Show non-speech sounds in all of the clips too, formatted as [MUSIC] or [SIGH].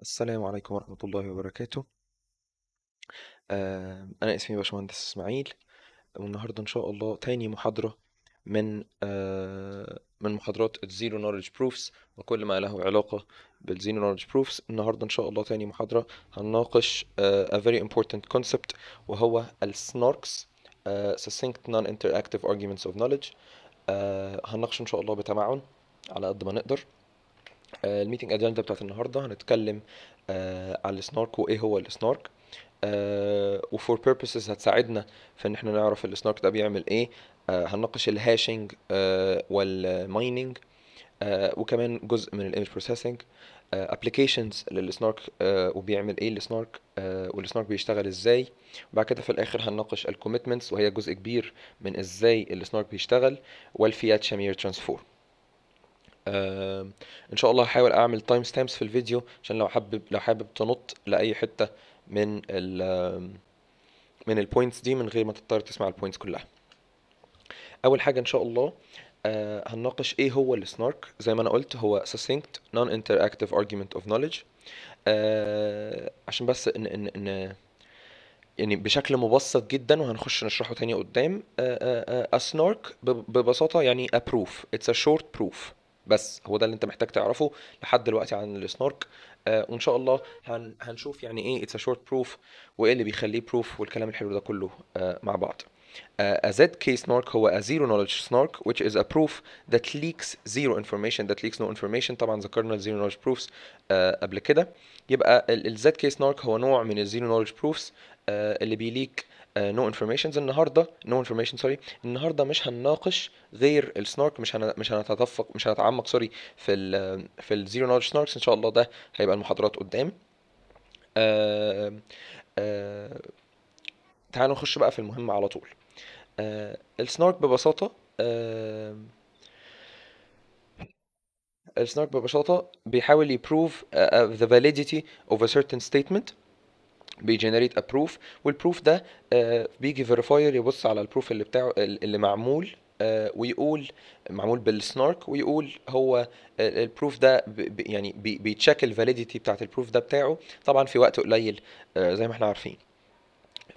السلام عليكم ورحمة الله وبركاته أنا اسمي باشمهندس إسماعيل والنهاردة إن شاء الله تاني محاضرة من آه، من محاضرات الزيرو نولج بروفز وكل ما له علاقة بالزيرو نولج بروفز النهاردة إن شاء الله تاني محاضرة هنناقش آه، a very important concept وهو السناركس آه، succinct non-interactive arguments of knowledge هنناقش إن شاء الله بتمعن على قد ما نقدر آه، الميتنج اجنده بتاعت النهارده هنتكلم آه، على السنارك وايه هو السنارك آه، وفور بيربسز هتساعدنا في ان احنا نعرف السنارك ده بيعمل ايه هنناقش الهاشنج والمايننج وكمان جزء من الايمج بروسيسنج ابلكيشنز للسنارك وبيعمل ايه السنارك والسنارك بيشتغل ازاي وبعد كده في الاخر هنناقش الكوميتمنتس وهي جزء كبير من ازاي السنارك بيشتغل والفيات شامير ترانسفورم آه، ان شاء الله هحاول اعمل تايم ستامبس في الفيديو عشان لو حابب لو حابب تنط لاي حته من ال آه، من البوينتس دي من غير ما تضطر تسمع البوينتس كلها اول حاجه ان شاء الله آه، هنناقش ايه هو السنارك زي ما انا قلت هو succinct non interactive argument of knowledge عشان بس ان ان ان يعني بشكل مبسط جدا وهنخش نشرحه تاني قدام a snark ببساطه يعني a proof it's a short proof بس هو ده اللي انت محتاج تعرفه لحد دلوقتي عن السنورك آه وان شاء الله هن هنشوف يعني ايه اتس شورت بروف وايه اللي بيخليه بروف والكلام الحلو ده كله آه مع بعض Uh, a ZK snork هو a zero knowledge snork which is a proof that leaks zero information that leaks no information طبعا ذكرنا الزيرو zero knowledge proofs uh, قبل كده يبقى ال ZK snork هو نوع من الزيرو zero knowledge proofs uh, اللي بيليك نو آه، انفورميشنز النهارده نو انفورميشن سوري النهارده مش هنناقش غير السنارك مش هن... مش هنتدفق مش هنتعمق سوري في ال في الزيرو نولج سناركس ان شاء الله ده هيبقى المحاضرات قدام آه... آه... تعالوا نخش بقى في المهم على طول آه... السنارك ببساطه آه... السنارك ببساطه بيحاول يبروف ذا فاليديتي اوف ا certain statement بيجنريت ابروف والبروف ده آه، بيجي فيريفاير يبص على البروف اللي بتاعه اللي معمول آه، ويقول معمول بالسنارك ويقول هو آه، البروف ده يعني بيتشيك الفاليديتي بتاعت البروف ده بتاعه طبعا في وقت قليل زي ما احنا عارفين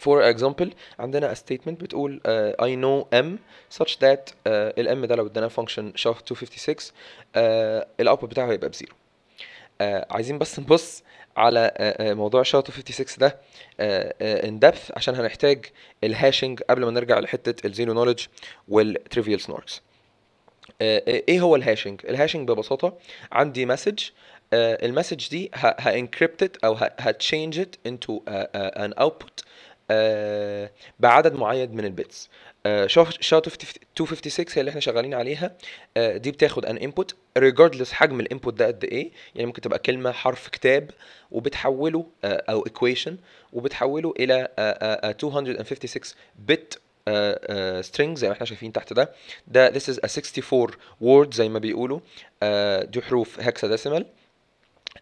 for example عندنا a statement بتقول uh, I know m such that uh, الام ده لو ادانا function sha 256 uh, الاوتبوت بتاعه هيبقى بزيرو uh, عايزين بس نبص uh, على آه، آه، موضوع SHA 256 ده ان آه، دبث عشان هنحتاج الهاشنج قبل ما نرجع لحته الزيرو نولج والتريفيال سنوركس ايه هو الهاشنج الهاشنج ببساطه عندي مسج المسج دي انكريبتد او هتشينج ات انتو ان اوتبوت بعدد معين من البيتس آه، شوف شات 256 هي اللي احنا شغالين عليها آه، دي بتاخد ان انبوت ريجاردلس حجم الانبوت ده قد ايه يعني ممكن تبقى كلمه حرف كتاب وبتحوله آه، او ايكويشن وبتحوله الى 256 بت سترينج زي ما احنا شايفين تحت ده ده this is a 64 word زي ما بيقولوا دي حروف ديسيمال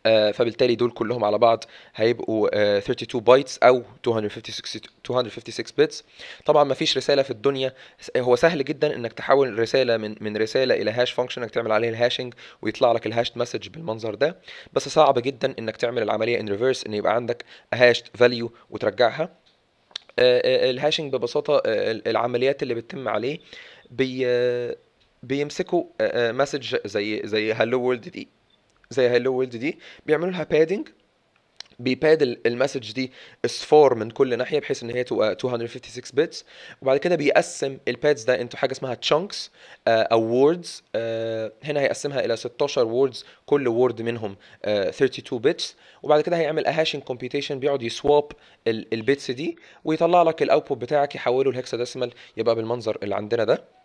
آه، فبالتالي دول كلهم على بعض هيبقوا 32 آه، بايتس او 256 256 بيتس طبعا ما فيش رساله في الدنيا هو سهل جدا انك تحول رساله من من رساله الى هاش فانكشن انك تعمل عليه الهاشنج ويطلع لك الهاشد مسج بالمنظر ده بس صعب جدا انك تعمل العمليه ان ريفرس ان يبقى عندك هاشد فاليو وترجعها آه، الهاشنج ببساطه العمليات اللي بتتم عليه بي بيمسكوا مسج زي زي هالو وورلد دي زي هيلو ويلد دي بيعملوا لها بادنج بيباد المسج دي اصفار من كل ناحيه بحيث ان هي تبقى 256 بيتس وبعد كده بيقسم البادز ده انتو حاجه اسمها تشانكس آه، او ووردز آه، هنا هيقسمها الى 16 ووردز كل وورد منهم 32 آه، بيتس وبعد كده هيعمل اهاشنج كومبيتيشن بيقعد يسواب البيتس دي ويطلع لك الاوتبوت بتاعك يحوله لهكسا ديسيمال يبقى بالمنظر اللي عندنا ده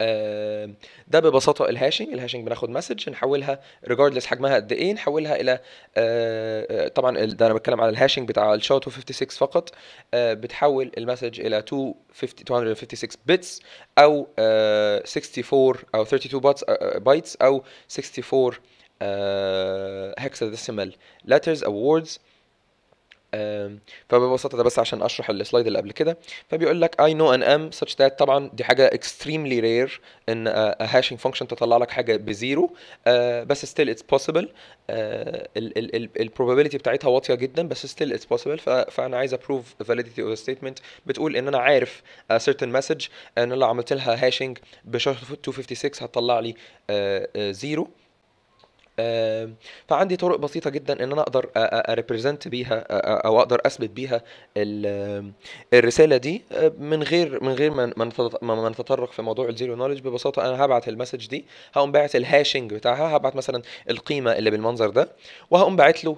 آه، ده ببساطه الهاشنج الهاشنج بناخد مسج نحولها ريجاردلس حجمها قد ايه نحولها الى آه، آه، طبعا ده انا بتكلم على الهاشنج بتاع الشا 256 فقط بتحول المسج الى 256 بيتس او 64 او 32 بايتس او 64 هكسا ديسيمال لاترز او ووردز فببساطه ده بس عشان اشرح السلايد اللي قبل كده فبيقول لك اي نو ان ام such that طبعا دي حاجه extremely رير ان هاشينج آه، فانكشن تطلع لك حاجه بزيرو آه، بس ستيل اتس بوسيبل البروبابيلتي بتاعتها واطيه جدا بس ستيل اتس بوسيبل فانا عايز ابروف فاليديتي اوف ستيتمنت بتقول ان انا عارف سيرتن مسج ان انا لو عملت لها هاشينج بشرط 256 هتطلع لي زيرو آه، uh, آه، فعندي طرق بسيطه جدا ان انا اقدر اريبريزنت بيها او اقدر اثبت بيها آه، الرساله دي آه، من غير من غير ما نتطرق في موضوع الزيرو نولج ببساطه انا هبعت المسج دي هقوم باعت الهاشنج بتاعها هبعت مثلا القيمه اللي بالمنظر ده وهقوم باعت له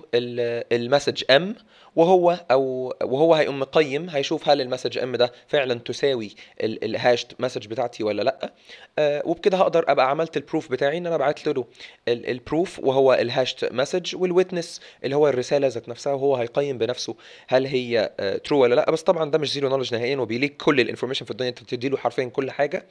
المسج ام وهو او وهو هيقوم مقيم هيشوف هل المسج ام ده فعلا تساوي الهاشت مسج بتاعتي ولا لا آه وبكده هقدر ابقى عملت البروف بتاعي ان انا بعت له البروف وهو الهاشت مسج والويتنس اللي هو الرساله ذات نفسها وهو هيقيم بنفسه هل هي ترو آه، ولا لا بس طبعا ده مش زيرو نولج نهائيا وبيليك كل الانفورميشن في الدنيا انت بتدي له حرفيا كل حاجه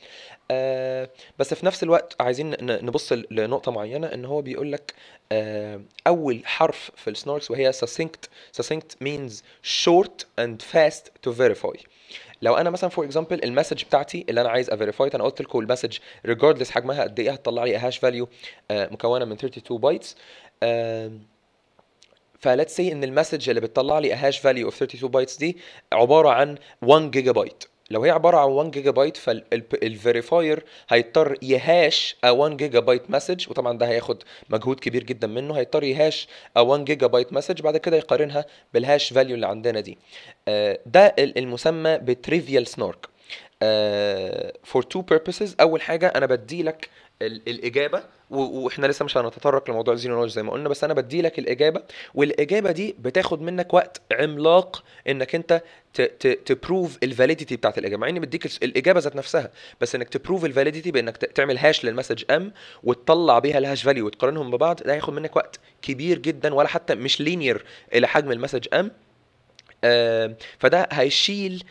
آه بس في نفس الوقت عايزين نبص لنقطه معينه ان هو بيقول لك آه، اول حرف في السناركس وهي سسينكت سسينكت means short and fast to verify لو انا مثلا فور اكزامبل المسج بتاعتي اللي انا عايز افيريفاي انا قلت لكم المسج ريجاردلس حجمها قد ايه هتطلع لي هاش آه، فاليو مكونه من 32 بايتس فلتس سي ان المسج اللي بتطلع لي هاش فاليو اوف 32 بايتس دي عباره عن 1 جيجا بايت لو هي عباره عن 1 جيجا بايت فالفيريفاير هيضطر يهاش ا 1 جيجا بايت مسج وطبعا ده هياخد مجهود كبير جدا منه هيضطر يهاش ا 1 جيجا بايت مسج بعد كده يقارنها بالهاش فاليو اللي عندنا دي آه، ده المسمى بتريفيال سنورك فور تو بيربسز اول حاجه انا بدي لك الاجابه واحنا لسه مش هنتطرق لموضوع الزيرو نولج زي ما قلنا بس انا بدي لك الاجابه والاجابه دي بتاخد منك وقت عملاق انك انت تبروف الفاليديتي بتاعت الاجابه مع اني بديك الاجابه ذات نفسها بس انك تبروف الفاليديتي بانك تعمل هاش للمسج ام وتطلع بيها الهاش فاليو وتقارنهم ببعض ده هياخد منك وقت كبير جدا ولا حتى مش لينير الى حجم المسج ام آه، فده هيشيل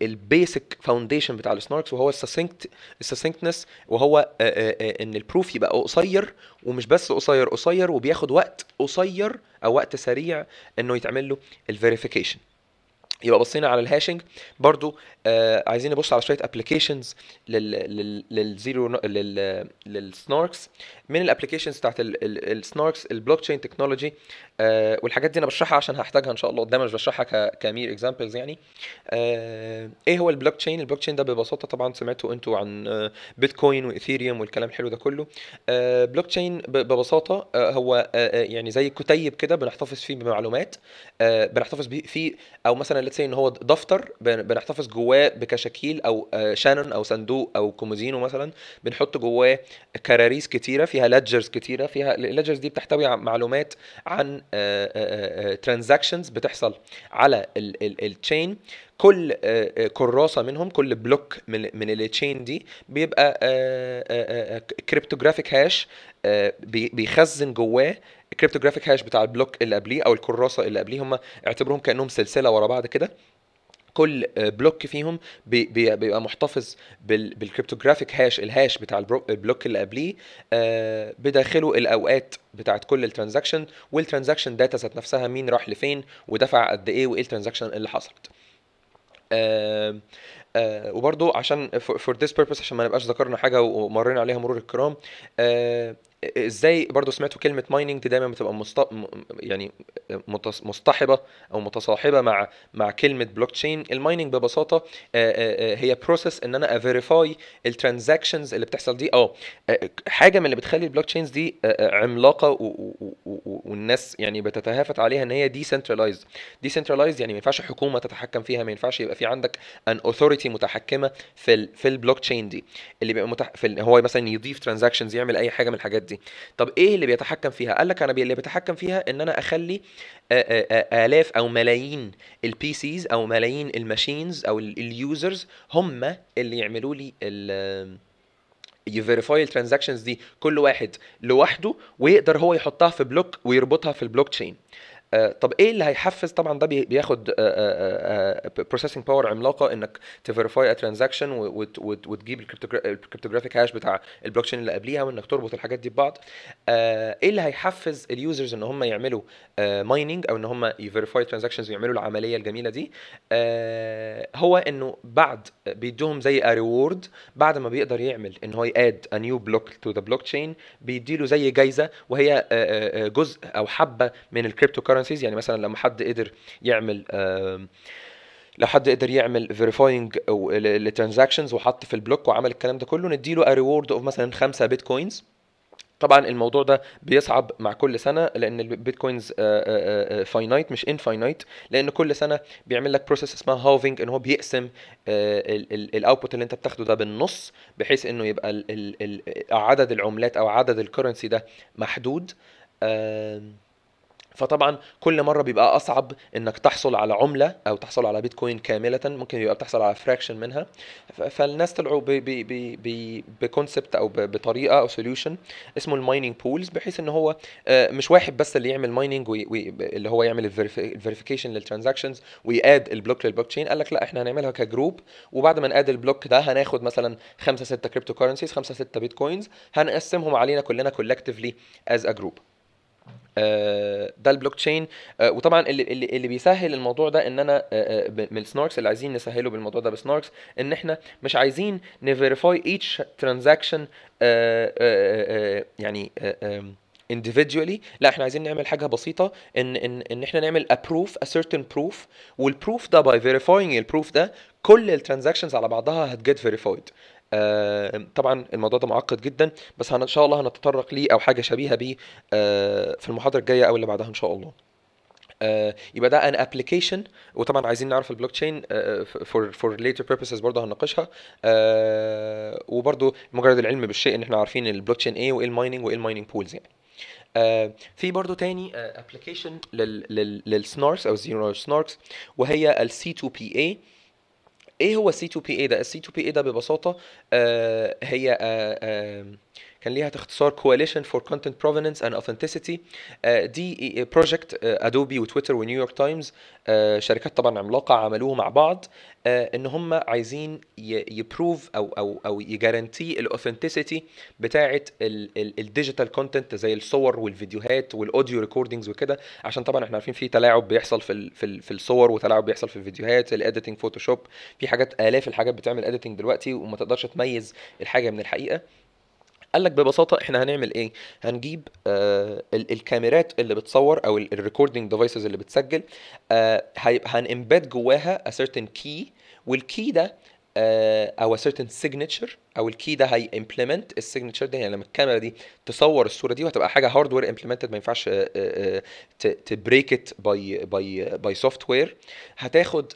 البيسك فاونديشن بتاع السناركس وهو الساسنكت الساسنكتنس وهو آه، آه، ان البروف يبقى قصير ومش بس قصير قصير وبياخد وقت قصير او وقت سريع انه يتعمل له الفيريفيكيشن يبقى بصينا على الهاشنج برضو آه عايزين نبص على شويه ابلكيشنز للزيرو للسناركس من الابلكيشنز بتاعت السناركس البلوك تشين تكنولوجي والحاجات دي انا بشرحها عشان هحتاجها ان شاء الله قدام مش بشرحها كمير اكزامبلز يعني آه ايه هو البلوك تشين البلوك تشين ده ببساطه طبعا سمعتوا انتوا عن بيتكوين آه، وايثيريوم والكلام الحلو ده كله آه بلوك تشين ببساطه آه هو آه،, آه يعني زي كتيب كده بنحتفظ فيه بمعلومات آه بنحتفظ فيه او مثلا ليتس ان هو دفتر بنحتفظ جواه بكشاكيل او آه، شانون او صندوق او كوموزينو مثلا بنحط جواه كراريس كتيره فيها ليدجرز كتيره فيها الليدجرز دي بتحتوي معلومات عن ترانزاكشنز آه، آه، بتحصل على التشين كل كراسه منهم كل بلوك من التشين دي بيبقى كريبتوجرافيك هاش بيخزن جواه الكريبتوغرافيك هاش بتاع البلوك اللي قبليه او الكراسه اللي قبليه هم اعتبرهم كانهم سلسله ورا بعض كده كل آه، بلوك فيهم بيبقى محتفظ بالكريبتوغرافيك هاش الهاش بتاع البلوك اللي قبليه آه، بداخله الاوقات بتاعت كل الترانزاكشن والترانزاكشن داتا ذات نفسها مين راح لفين ودفع قد ايه وايه الترانزاكشن اللي حصلت آه, آه، وبرضو عشان فور ذيس بيربس عشان ما نبقاش ذكرنا حاجه ومرينا عليها مرور الكرام ازاي برضو سمعتوا كلمه مايننج دي دايما بتبقى مست... يعني مصطحبه او متصاحبه مع مع كلمه بلوك تشين المايننج ببساطه آه، آه، آه، هي بروسيس ان انا افيريفاي الترانزاكشنز اللي بتحصل دي اه حاجه من اللي بتخلي البلوك تشينز دي عملاقه و... و... والناس يعني بتتهافت عليها ان هي ديسنترلايزد ديسنترلايزد يعني ما ينفعش حكومه تتحكم فيها ما ينفعش يبقى في عندك ان اوثوريتي متحكمه في ال... في البلوك تشين دي اللي بيبقى متح... في ال... هو مثلا يضيف ترانزاكشنز يعمل اي حاجه من الحاجات دي دي طب ايه اللي بيتحكم فيها قال لك انا اللي بيتحكم فيها ان انا اخلي الاف او ملايين البي سيز او ملايين الماشينز او اليوزرز هم اللي يعملوا لي يفيريفاي الترانزاكشنز دي كل واحد لوحده ويقدر هو يحطها في بلوك ويربطها في البلوك تشين آه، طب ايه اللي هيحفز طبعا ده بياخد بروسيسنج آه، باور آه، عملاقه انك تفيريفاي ترانزاكشن وتجيب الكريبتوجرافيك هاش بتاع البلوك تشين اللي قبليها وانك تربط الحاجات دي ببعض ايه اللي هيحفز اليوزرز ان هم يعملوا مايننج او ان هم يفيريفاي ترانزاكشنز ويعملوا العمليه الجميله دي هو انه بعد بيدوهم زي ريورد بعد ما بيقدر يعمل ان هو ياد ا نيو بلوك تو ذا بلوك تشين بيديله زي جايزه وهي جزء او حبه من الكريبتو كرنسي الفرنسيز يعني مثلا لما حد قدر يعمل لو حد قدر يعمل فيريفاينج لترانزاكشنز وحط في البلوك وعمل الكلام ده كله نديله ريورد اوف مثلا 5 بيتكوينز طبعا الموضوع ده بيصعب مع كل سنه لان البيتكوينز فاينايت آه، آه، آه، مش انفاينايت لان كل سنه بيعمل لك بروسيس اسمها هافينج ان هو بيقسم الاوتبوت اللي انت بتاخده ده بالنص بحيث انه يبقى عدد العملات او عدد الكرنسي ده محدود فطبعا كل مره بيبقى اصعب انك تحصل على عمله او تحصل على بيتكوين كامله ممكن يبقى بتحصل على فراكشن منها فالناس طلعوا بكونسبت او بطريقه او سوليوشن اسمه المايننج بولز بحيث ان هو آه، مش واحد بس اللي يعمل مايننج اللي هو يعمل الفيريفيكيشن للترانزاكشنز وياد البلوك للبلوك تشين قال لك لا احنا هنعملها كجروب وبعد ما ناد البلوك ده هناخد مثلا خمسة ستة كريبتو كرنسيز خمسة ستة بيتكوينز هنقسمهم علينا كلنا كولكتفلي از ا جروب آه، ده البلوك تشين آه، وطبعا اللي اللي بيسهل الموضوع ده ان انا آه، من سناركس اللي عايزين نسهله بالموضوع ده بسناركس ان احنا مش عايزين نفيريفاي ايتش ترانزاكشن يعني individually لا احنا عايزين نعمل حاجه بسيطه ان ان ان احنا نعمل ابروف a certain proof والبروف ده باي فيريفاينج البروف ده كل الترانزاكشنز على بعضها هتجيت فيريفايد آه، طبعا الموضوع ده معقد جدا بس ان شاء الله هنتطرق ليه او حاجه شبيهه بيه آه، في المحاضره الجايه او اللي بعدها ان شاء الله آه، يبقى ده ان ابلكيشن وطبعا عايزين نعرف البلوك تشين فور فور ليتر بيربسز برضه هنناقشها وبرضه مجرد العلم بالشيء ان احنا عارفين البلوك تشين ايه وايه المايننج وايه المايننج بولز يعني آه في برضه تاني ابلكيشن آه للسناركس او زيرو سناركس وهي السي 2 بي اي ايه هو السي 2 بي اي ده السي 2 بي اي ده ببساطه آه هي آه آه كان ليها تختصار Coalition for Content Provenance and Authenticity آه، دي بروجكت ادوبي وتويتر ونيويورك تايمز شركات طبعا عملاقه عملوه مع بعض آه، ان هم عايزين يبروف او او او يجارنتي الاوثنتسيتي بتاعه الديجيتال كونتنت زي الصور والفيديوهات والاوديو ريكوردنجز وكده عشان طبعا احنا عارفين في تلاعب بيحصل في في الصور وتلاعب بيحصل في الفيديوهات الاديتنج فوتوشوب في حاجات الاف الحاجات بتعمل اديتنج دلوقتي وما تقدرش تميز الحاجه من الحقيقه قال لك ببساطه احنا هنعمل ايه هنجيب آه الكاميرات اللي بتصور او الريكوردنج ديفايسز اللي بتسجل آه هنمبيد جواها a certain key والكي ده او آه، certain signature او الكي ده هي implement السيجنتشر ده يعني لما الكاميرا دي تصور الصوره دي وهتبقى حاجه هاردوير امبلمنتد ما ينفعش تبريك ات باي باي باي سوفت وير هتاخد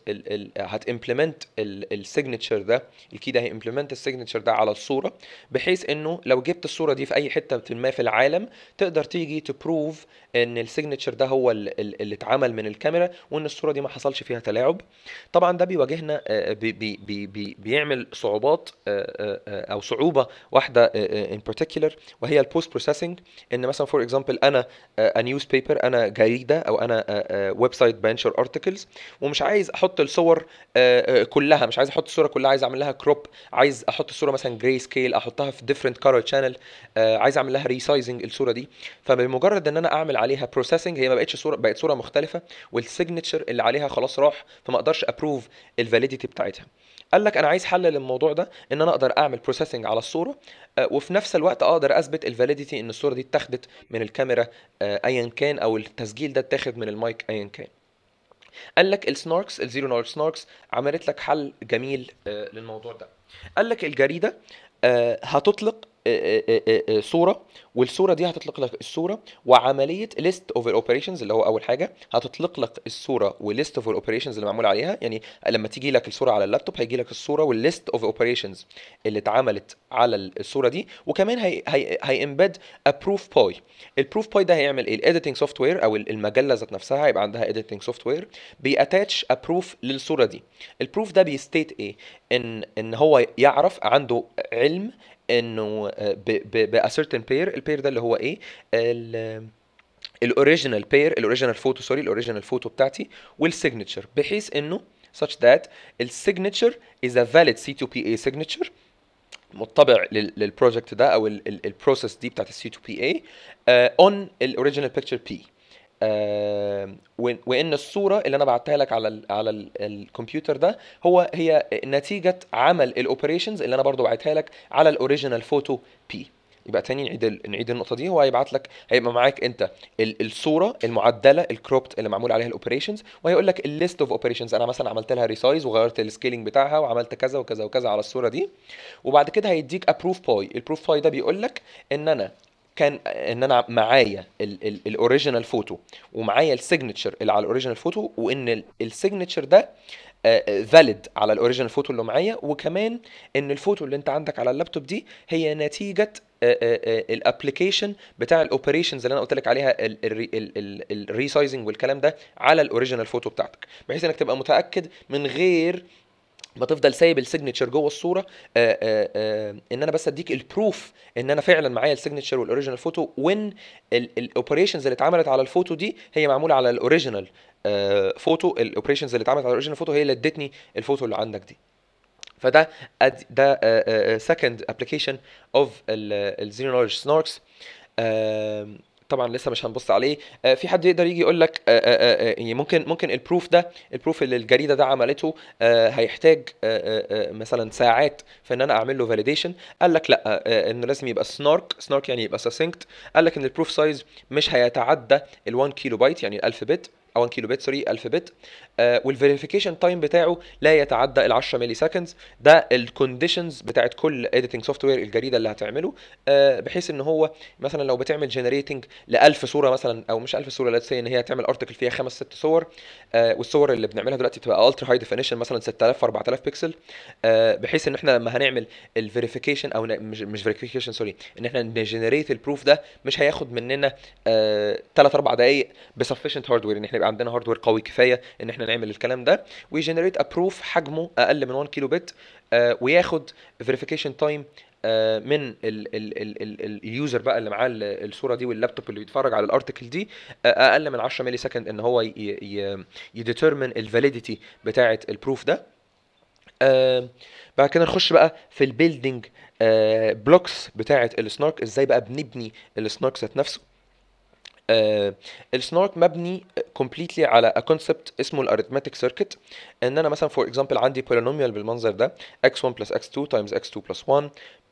هتمبلمنت السيجنتشر ده الكي ده هي implement السيجنتشر ده على الصوره بحيث انه لو جبت الصوره دي في اي حته ما في العالم تقدر تيجي تبروف ان السيجنتشر ده هو اللي اتعمل من الكاميرا وان الصوره دي ما حصلش فيها تلاعب طبعا ده بيواجهنا آه، بي بي بي بيعمل صعوبات آه، آه، او صعوبه واحده ان بارتيكولر وهي البوست بروسيسنج ان مثلا فور اكزامبل انا نيوز بيبر انا جريده او انا ويب سايت بنشر ارتكلز ومش عايز احط الصور كلها مش عايز احط الصوره كلها عايز اعمل لها كروب عايز احط الصوره مثلا جراي سكيل احطها في ديفرنت كالر شانل عايز اعمل لها ريسايزنج الصوره دي فبمجرد ان انا اعمل عليها بروسيسنج هي ما بقتش صوره بقت صوره مختلفه والسيجنتشر اللي عليها خلاص راح فما اقدرش ابروف الفاليديتي بتاعتها قال لك انا عايز حل للموضوع ده ان انا اقدر اعمل بروسيسنج على الصوره آه، وفي نفس الوقت اقدر اثبت الفاليديتي ان الصوره دي اتاخدت من الكاميرا آه، ايا كان او التسجيل ده اتاخد من المايك ايا كان قال لك السناركس الزيرو نولج سناركس عملت لك حل جميل آه، للموضوع ده قال لك الجريده هتطلق آه، آه، آه، صوره والصوره دي هتطلق لك الصوره وعمليه ليست اوف الاوبريشنز اللي هو اول حاجه هتطلق لك الصوره وليست اوف الاوبريشنز اللي معمول عليها يعني لما تيجي لك الصوره على اللابتوب هيجي لك الصوره والليست اوف اوبريشنز اللي اتعملت على الصوره دي وكمان هي امبيد ابروف باي البروف باي ده هيعمل ايه الايديتنج سوفت وير او المجله ذات نفسها هيبقى عندها ايديتنج سوفت وير بياتاتش ابروف للصوره دي البروف ده بيستيت ايه ان ان هو يعرف عنده علم انه آه، ب certain pair البير ده اللي هو ايه الاوريجينال بير الاوريجينال فوتو سوري الاوريجينال فوتو بتاعتي والسيجنتشر بحيث انه such that signature is a valid C2PA signature مطبع للبروجكت ده او البروسيس دي بتاعت c 2 pa اي اون الاوريجينال بيكتشر P آه، وان الصوره اللي انا بعتها لك على الـ على الـ الكمبيوتر ده هو هي نتيجه عمل الاوبريشنز اللي انا برضو بعتها لك على الاوريجينال فوتو بي يبقى تاني نعيد نعيد النقطه دي هو هيبعت لك هيبقى معاك انت الصوره المعدله الكروبت اللي معمول عليها الاوبريشنز وهيقول لك الليست اوف اوبريشنز انا مثلا عملت لها ريسايز وغيرت السكيلنج بتاعها وعملت كذا وكذا وكذا على الصوره دي وبعد كده هيديك ابروف باي البروف باي ده بيقول لك ان انا كان ان انا معايا الاوريجينال فوتو ومعايا السيجنتشر اللي على الاوريجينال فوتو وان السيجنتشر ده فاليد آه، على الاوريجينال فوتو اللي معايا وكمان ان الفوتو اللي انت عندك على اللابتوب دي هي نتيجه آه، آه، الابلكيشن بتاع الاوبريشنز اللي انا قلت لك عليها الريسايزنج والكلام ده على الاوريجينال فوتو بتاعتك بحيث انك تبقى متاكد من غير بتفضل سايب السيجنتشر جوه الصوره آآ آه، آآ آه، آه، ان انا بس اديك البروف ان انا فعلا معايا السيجنتشر والاوريجينال فوتو وان الاوبريشنز اللي اتعملت على الفوتو دي هي معموله على الاوريجينال فوتو الاوبريشنز اللي اتعملت على الاوريجينال فوتو هي اللي ادتني الفوتو اللي عندك دي فده ده سكند ابلكيشن اوف الزيرو نولج سنوركس طبعا لسه مش هنبص عليه آه في حد يقدر يجي يقول لك آه، آه، آه، يعني ممكن ممكن البروف ده البروف اللي الجريده ده عملته هيحتاج مثلا ساعات في ان انا اعمل له فاليديشن قال لك لا انه لازم يبقى سنارك سنارك يعني يبقى ساسينكت قال لك ان البروف سايز مش هيتعدى ال 1 كيلو بايت يعني ال 1000 بت او 1 كيلو بت سوري 1000 بت آه، والفيريفيكيشن تايم بتاعه لا يتعدى ال 10 ملي سكندز ده الكونديشنز بتاعت كل اديتنج سوفت وير الجريده اللي هتعمله آه، بحيث ان هو مثلا لو بتعمل جنريتنج ل 1000 صوره مثلا او مش 1000 صوره ليتس ان هي تعمل ارتكل فيها خمس ست صور آه، والصور اللي بنعملها دلوقتي بتبقى الترا هاي ديفينيشن مثلا 6000 4000 بكسل بحيث ان احنا لما هنعمل الفيريفيكيشن او مش مش فيريفيكيشن سوري ان احنا نجنريت البروف ده مش هياخد مننا 3 4 دقائق بسفشنت هاردوير ان احنا يبقى عندنا هاردوير قوي كفايه ان احنا نعمل الكلام ده ويجنريت ابروف حجمه اقل من 1 كيلو بت وياخد فيريفيكيشن تايم آه، من اليوزر بقى اللي معاه الصوره دي واللابتوب اللي بيتفرج على الارتكل دي آه، اقل من 10 ملي سكند ان هو يديترمن الفاليديتي بتاعه البروف ده آه، بعد كده نخش بقى في البيلدنج بلوكس بتاعه السنارك ازاي بقى بنبني السنارك ذات نفسه آه، السنورك مبني كومبليتلي على كونسبت اسمه الاريثماتيك سيركت ان انا مثلا فور اكزامبل عندي بولينوميال بالمنظر ده x1 plus x2 times x2 plus 1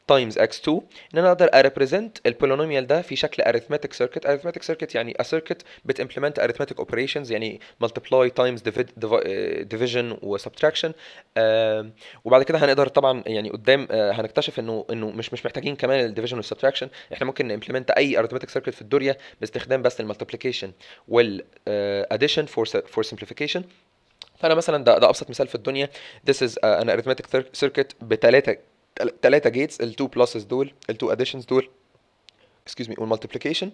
تايمز x2 ان انا اقدر اريبريزنت البولينوميال ده في شكل اريثمتيك circuit اريثمتيك circuit يعني a circuit بتimplement اريثمتيك اوبريشنز يعني multiply times آه، division و subtraction وبعد كده هنقدر طبعا يعني قدام آه، هنكتشف انه انه مش مش محتاجين كمان الديفيجن والسبتراكشن احنا ممكن نمبلمنت اي اريثمتيك circuit في الدنيا باستخدام بس الملتبليكيشن والاديشن فور فور simplification فانا مثلا ده, ده ابسط مثال في الدنيا this is آه، an arithmetic circuit بثلاثه ثلاثه جيتس ال2 بلسز دول ال2 اديشنز دول اكسكيوز مي والمالتيبليكيشن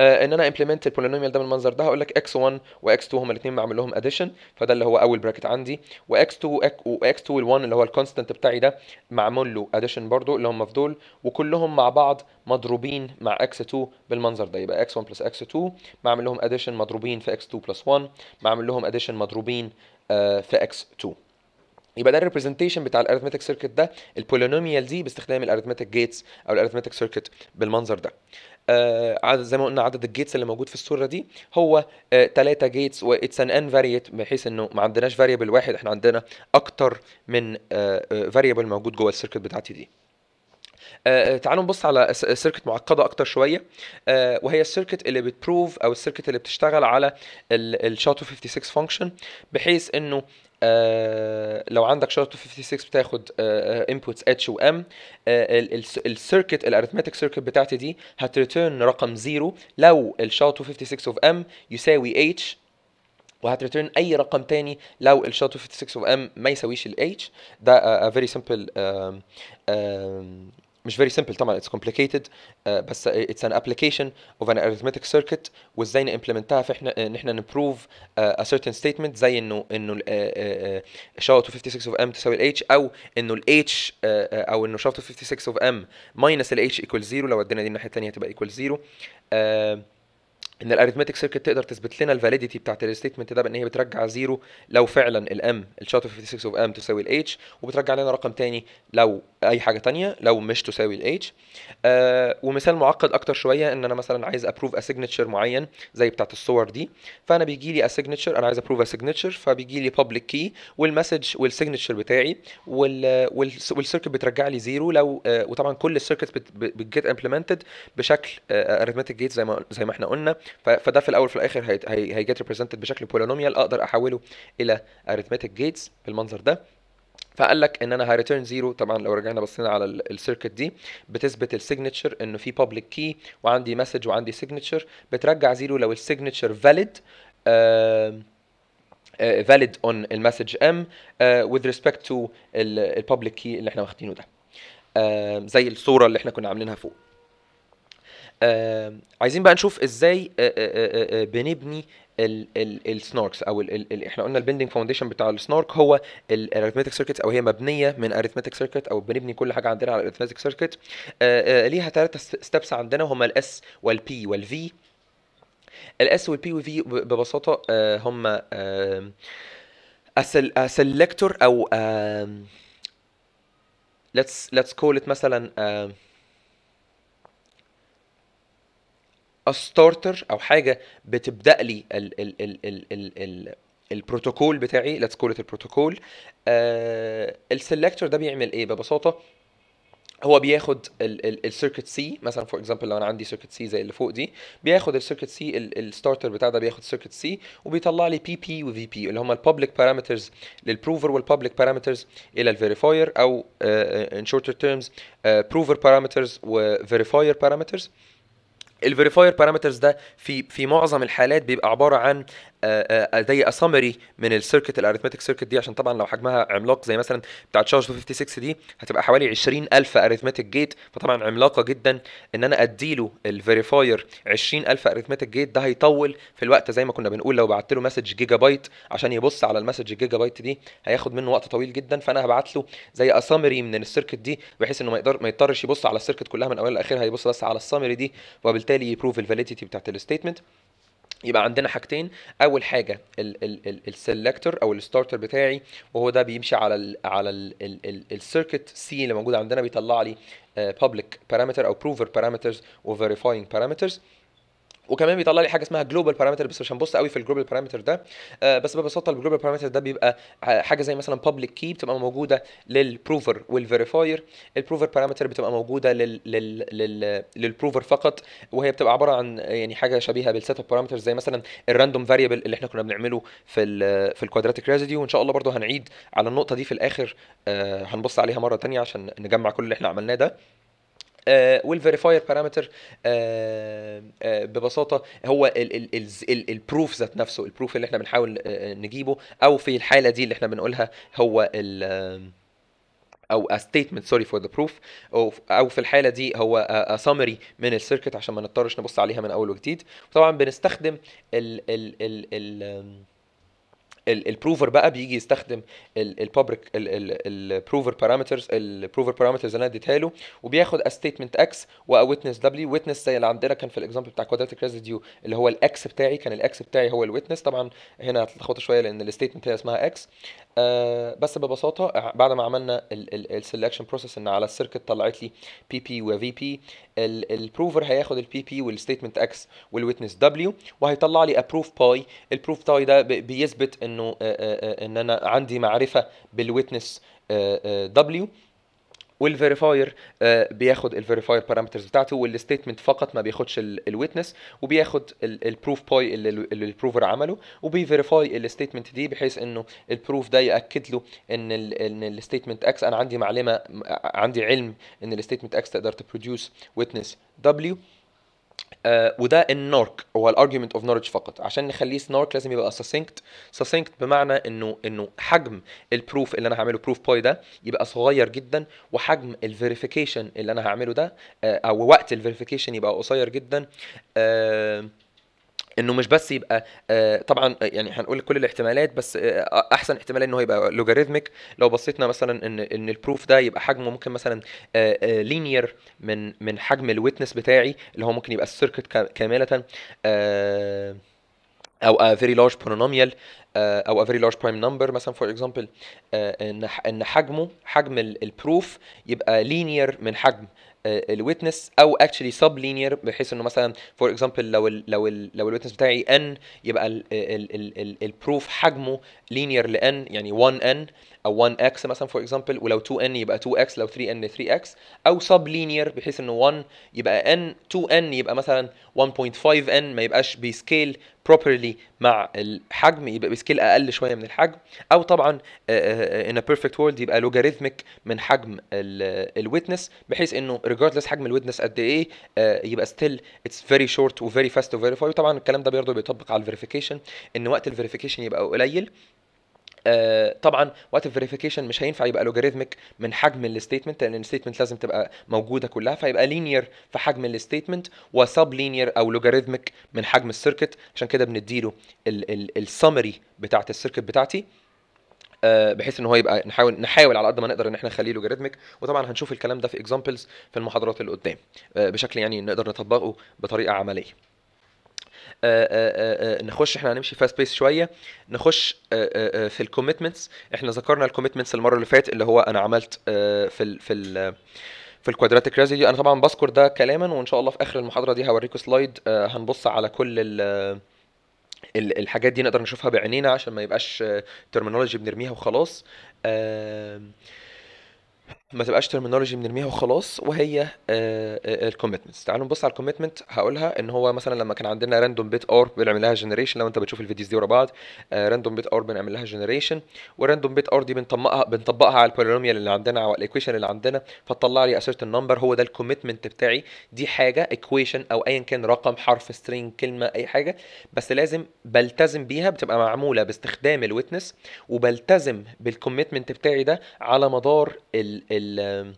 ان انا امبلمنت البولينوميال ده من المنظر ده هقول لك x1 واكس 2 هما الاثنين بعمل لهم اديشن فده اللي هو اول براكت عندي واكس 2 واكس 2 وال1 اللي هو الكونستنت بتاعي ده معمول له اديشن برضو اللي هم في دول وكلهم مع بعض مضروبين مع x2 بالمنظر ده يبقى x1 بلس x2 بعمل لهم اديشن مضروبين في x2 بلس 1 بعمل لهم اديشن مضروبين آه، في x2 يبقى ده الريبرزنتيشن بتاع الارثمتيك سيركت ده البولينوميال دي باستخدام الارثمتيك جيتس او الارثمتيك سيركت بالمنظر ده آه، عدد زي ما قلنا عدد الجيتس اللي موجود في الصوره دي هو 3 آه جيتس واتس ان ان فاريت بحيث انه ما عندناش فاريبل واحد احنا عندنا اكتر من فاريبل آه، آه، موجود جوه السيركت بتاعتي دي آه، آه، تعالوا نبص على سيركت معقده اكتر شويه آه، وهي السيركت اللي بتبروف او السيركت اللي بتشتغل على الشاتو 56 فانكشن بحيث انه آه لو عندك شارت 56 بتاخد انبوتس اتش وام السيركت الاريثماتيك سيركت بتاعتي دي هتريتيرن رقم زيرو لو الشارت 56 اوف ام يساوي اتش وهتريتيرن اي رقم تاني لو الشارت 56 اوف ام ما يساويش الاتش ده فيري سمبل مش فيري سمبل طبعا اتس آه، كومبليكيتد بس اتس ان ابلكيشن اوف ان arithmetic سيركت وازاي نمبلمنتها في احنا ان احنا نبروف ا سيرتن ستيتمنت زي انه انه شاوت 256 اوف ام تساوي الاتش او انه الاتش آه، او انه شاوت 56 اوف ام ماينس الاتش ايكوال 0 لو ادينا دي الناحيه الثانيه هتبقى ايكوال آه، 0 ان الاريثمتيك سيركت تقدر تثبت لنا الفاليديتي بتاعت الستيتمنت ده بان هي بترجع زيرو لو فعلا الام الشات اوف 56 اوف ام تساوي الاتش وبترجع لنا رقم تاني لو اي حاجه تانية لو مش تساوي الاتش آه ومثال معقد اكتر شويه ان انا مثلا عايز ابروف اسيجنتشر معين زي بتاعت الصور دي فانا بيجي لي اسيجنتشر انا عايز ابروف اسيجنتشر فبيجي لي بابليك كي والمسج والسيجنتشر بتاعي والسيركت بترجع لي زيرو لو آه وطبعا كل السيركت بتجيت امبلمنتد بشكل آه جيت زي ما زي ما احنا قلنا فده في الاول وفي الاخر هي جيت ريبريزنتد بشكل بولينوميال اقدر احوله الى اريثمتيك جيتس بالمنظر ده فقال لك ان انا هريتيرن زيرو طبعا لو رجعنا بصينا على السيركت دي بتثبت السيجنتشر انه في بابليك كي وعندي مسج وعندي سيجنتشر بترجع زيرو لو السيجنتشر فاليد فاليد اون المسج ام وذ ريسبكت تو البابليك كي اللي احنا واخدينه ده uh, زي الصوره اللي احنا كنا عاملينها فوق آه عايزين بقى نشوف ازاي آه آه آه, آه،, آه، بنبني السنوركس او الـ الـ احنا قلنا البيندنج فاونديشن بتاع السنورك هو الاريثمتيك سيركت او هي مبنيه من اريثمتيك سيركت او بنبني كل حاجه عندنا على الاريثمتيك آه، سيركت ليها ثلاثه ستبس عندنا هما الاس والبي والفي الاس والبي والفي ببساطه آه هما آه سيلكتور او آه let's let's call it مثلا ستارتر او حاجه بتبدا لي ال ال ال ال ال ال البروتوكول بتاعي ليتس كول البروتوكول آه السلكتور ده بيعمل ايه ببساطه هو بياخد السيركت سي مثلا فور اكزامبل لو انا عندي سيركت سي زي اللي فوق دي بياخد السيركت سي الستارتر بتاع ده بياخد سيركت سي وبيطلع لي بي بي وفي بي اللي هم الببليك بارامترز للبروفر والببليك بارامترز الى الفيريفاير او ان شورتر تيرمز بروفر بارامترز وفيريفاير بارامترز الفيريفاير بارامترز ده في في معظم الحالات بيبقى عباره عن آه، آه، زي اسامري من السيركت الاريثمتيك سيركت دي عشان طبعا لو حجمها عملاق زي مثلا بتاعت شاش 256 دي هتبقى حوالي 20000 اريثمتيك جيت فطبعا عملاقه جدا ان انا اديله الفيريفاير 20000 اريثمتيك جيت ده هيطول في الوقت زي ما كنا بنقول لو بعت له مسج جيجا بايت عشان يبص على المسج الجيجا بايت دي هياخد منه وقت طويل جدا فانا هبعت له زي اسامري من السيركت دي بحيث انه ما يقدر ما يضطرش يبص على السيركت كلها من اولها لاخرها هيبص بس على السمري دي وبالتالي يبروف الفاليديتي بتاعت الستيتمنت يبقى عندنا حاجتين اول حاجه السلكتور او الستارتر بتاعي وهو ده بيمشي على الـ على السيركت سي اللي موجود عندنا بيطلع لي آه، public parameter او prover parameters و verifying parameters وكمان بيطلع لي حاجه اسمها جلوبال بارامتر بس مش هنبص قوي في الجلوبال بارامتر ده آه، بس ببساطه الجلوبال بارامتر ده بيبقى حاجه زي مثلا بابليك كي بتبقى موجوده للبروفر والفيريفاير البروفر بارامتر بتبقى موجوده لل لل لل للبروفر فقط وهي بتبقى عباره عن يعني حاجه شبيهه بالسيت اب بارامترز زي مثلا الراندوم فاريبل اللي احنا كنا بنعمله في الـ في الكوادراتيك ريزيديو وان شاء الله برضو هنعيد على النقطه دي في الاخر آه، هنبص عليها مره ثانيه عشان نجمع كل اللي احنا عملناه ده والفيريفاير آه، آه، بارامتر آه، ببساطه هو البروف ذات نفسه البروف اللي احنا بنحاول نجيبه او في الحاله دي اللي احنا بنقولها هو ال او a statement sorry for the proof او او في الحاله دي هو a summary من السيركت عشان ما نضطرش نبص عليها من اول وجديد طبعا بنستخدم ال ال ال, ال البروفر بقى بيجي يستخدم البابليك البروفر بارامترز البروفر بارامترز اللي انا اديتها له وبياخد ستيتمنت اكس وويتنس دبليو ويتنس زي اللي عندنا كان في الاكزامبل بتاع كوادراتيك ريزيديو اللي هو الاكس بتاعي كان الاكس بتاعي هو الويتنس طبعا هنا هتتلخبط شويه لان الستيتمنت هي اسمها اكس آه بس ببساطه آه، بعد ما عملنا السلكشن بروسيس ان على السيركت طلعت لي بي بي وفي بي البروفر هياخد البي بي والستيتمنت اكس والويتنس دبليو وهيطلع لي ابروف باي البروف باي ده بيثبت ان انه آه، آه، آه، ان انا عندي معرفه بالويتنس دبليو والفيريفاير بياخد الفيريفاير بارامترز بتاعته والستيتمنت فقط ما بياخدش الويتنس وبياخد البروف باي اللي البروفر عمله وبيفيريفاي الستيتمنت دي بحيث انه البروف ده ياكد له ان ان الستيتمنت اكس انا عندي معلمه عندي علم ان الستيتمنت اكس تقدر تبروديوس ويتنس دبليو آه وده النورك هو الارجيومنت اوف نورج فقط عشان نخليه سنورك لازم يبقى ساسينكت ساسينكت بمعنى انه انه حجم البروف اللي انا هعمله بروف باي ده يبقى صغير جدا وحجم الفيريفيكيشن اللي انا هعمله ده آه او وقت الفيريفيكيشن يبقى قصير جدا آه انه مش بس يبقى آه، طبعا آه، يعني هنقول كل الاحتمالات بس آه، احسن احتمال انه يبقى لوغاريتميك لو بصيتنا مثلا ان ان البروف ده يبقى حجمه ممكن مثلا لينير من من حجم الويتنس بتاعي اللي هو ممكن يبقى السيركت كامله او a very large polynomial او a very large prime number مثلا فور اكزامبل ان ان حجمه حجم البروف يبقى لينير من حجم آه، الويتنس او اكشلي سب لينير بحيث انه مثلا فور اكزامبل لو الـ لو الـ لو الويتنس بتاعي ان يبقى البروف حجمه لينير لان يعني 1 ان او 1x مثلا فور اكزامبل ولو 2n يبقى 2x لو 3n 3x او سب لينير بحيث ان 1 يبقى n 2n يبقى مثلا 1.5n ما يبقاش بيسكيل بروبرلي مع الحجم يبقى بيسكيل اقل شويه من الحجم او طبعا ان ا بيرفكت وورلد يبقى لوجاريثمك من حجم الويتنس آه، بحيث انه ريجاردلس حجم الويتنس قد ايه آه، يبقى ستيل اتس فيري شورت وفيري فاست تو فيريفاي وطبعا الكلام ده برضه بيطبق على الفيريفيكيشن ان وقت الفيريفيكيشن يبقى قليل آه طبعا وقت الفيريفيكيشن مش هينفع يبقى لوجاريتمك من حجم الستيتمنت لان الستيتمنت لازم تبقى موجوده كلها فيبقى لينير في حجم الستيتمنت وسب لينير او لوجاريتمك من حجم السيركت عشان كده بنديله السمري بتاعت السيركت بتاعتي آه بحيث ان هو يبقى نحاول نحاول على قد ما نقدر ان احنا نخليه لوجاريتمك وطبعا هنشوف الكلام ده في اكزامبلز في المحاضرات اللي قدام آه بشكل يعني نقدر نطبقه بطريقه عمليه آه، آه، آه، نخش احنا هنمشي فاست بيس شويه نخش في الكوميتمنتس احنا ذكرنا الكوميتمنتس المره اللي فاتت اللي هو انا عملت في ال في ال في الكوادراتيك ريزيديو انا طبعا بذكر ده كلاما وان شاء الله في اخر المحاضره دي هوريكم سلايد هنبص على كل ال الحاجات دي نقدر نشوفها بعينينا عشان ما يبقاش ترمينولوجي بنرميها وخلاص ما تبقاش ترمينولوجي بنرميها وخلاص وهي آه، آه، الكوميتمنتس تعالوا نبص على الكوميتمنت هقولها ان هو مثلا لما كان عندنا راندوم بيت اور بنعمل لها جنريشن لو انت بتشوف الفيديوز دي ورا بعض راندوم بيت اور بنعمل لها جنريشن وراندوم بيت اور دي بنطبقها بنطبقها على البولينوميال اللي عندنا او الايكويشن اللي عندنا فتطلع لي اسيرت النمبر هو ده الكوميتمنت بتاعي دي حاجه ايكويشن او ايا كان رقم حرف سترينج كلمه اي حاجه بس لازم بلتزم بيها بتبقى معموله باستخدام الويتنس وبلتزم بالكوميتمنت بتاعي ده على مدار ال ال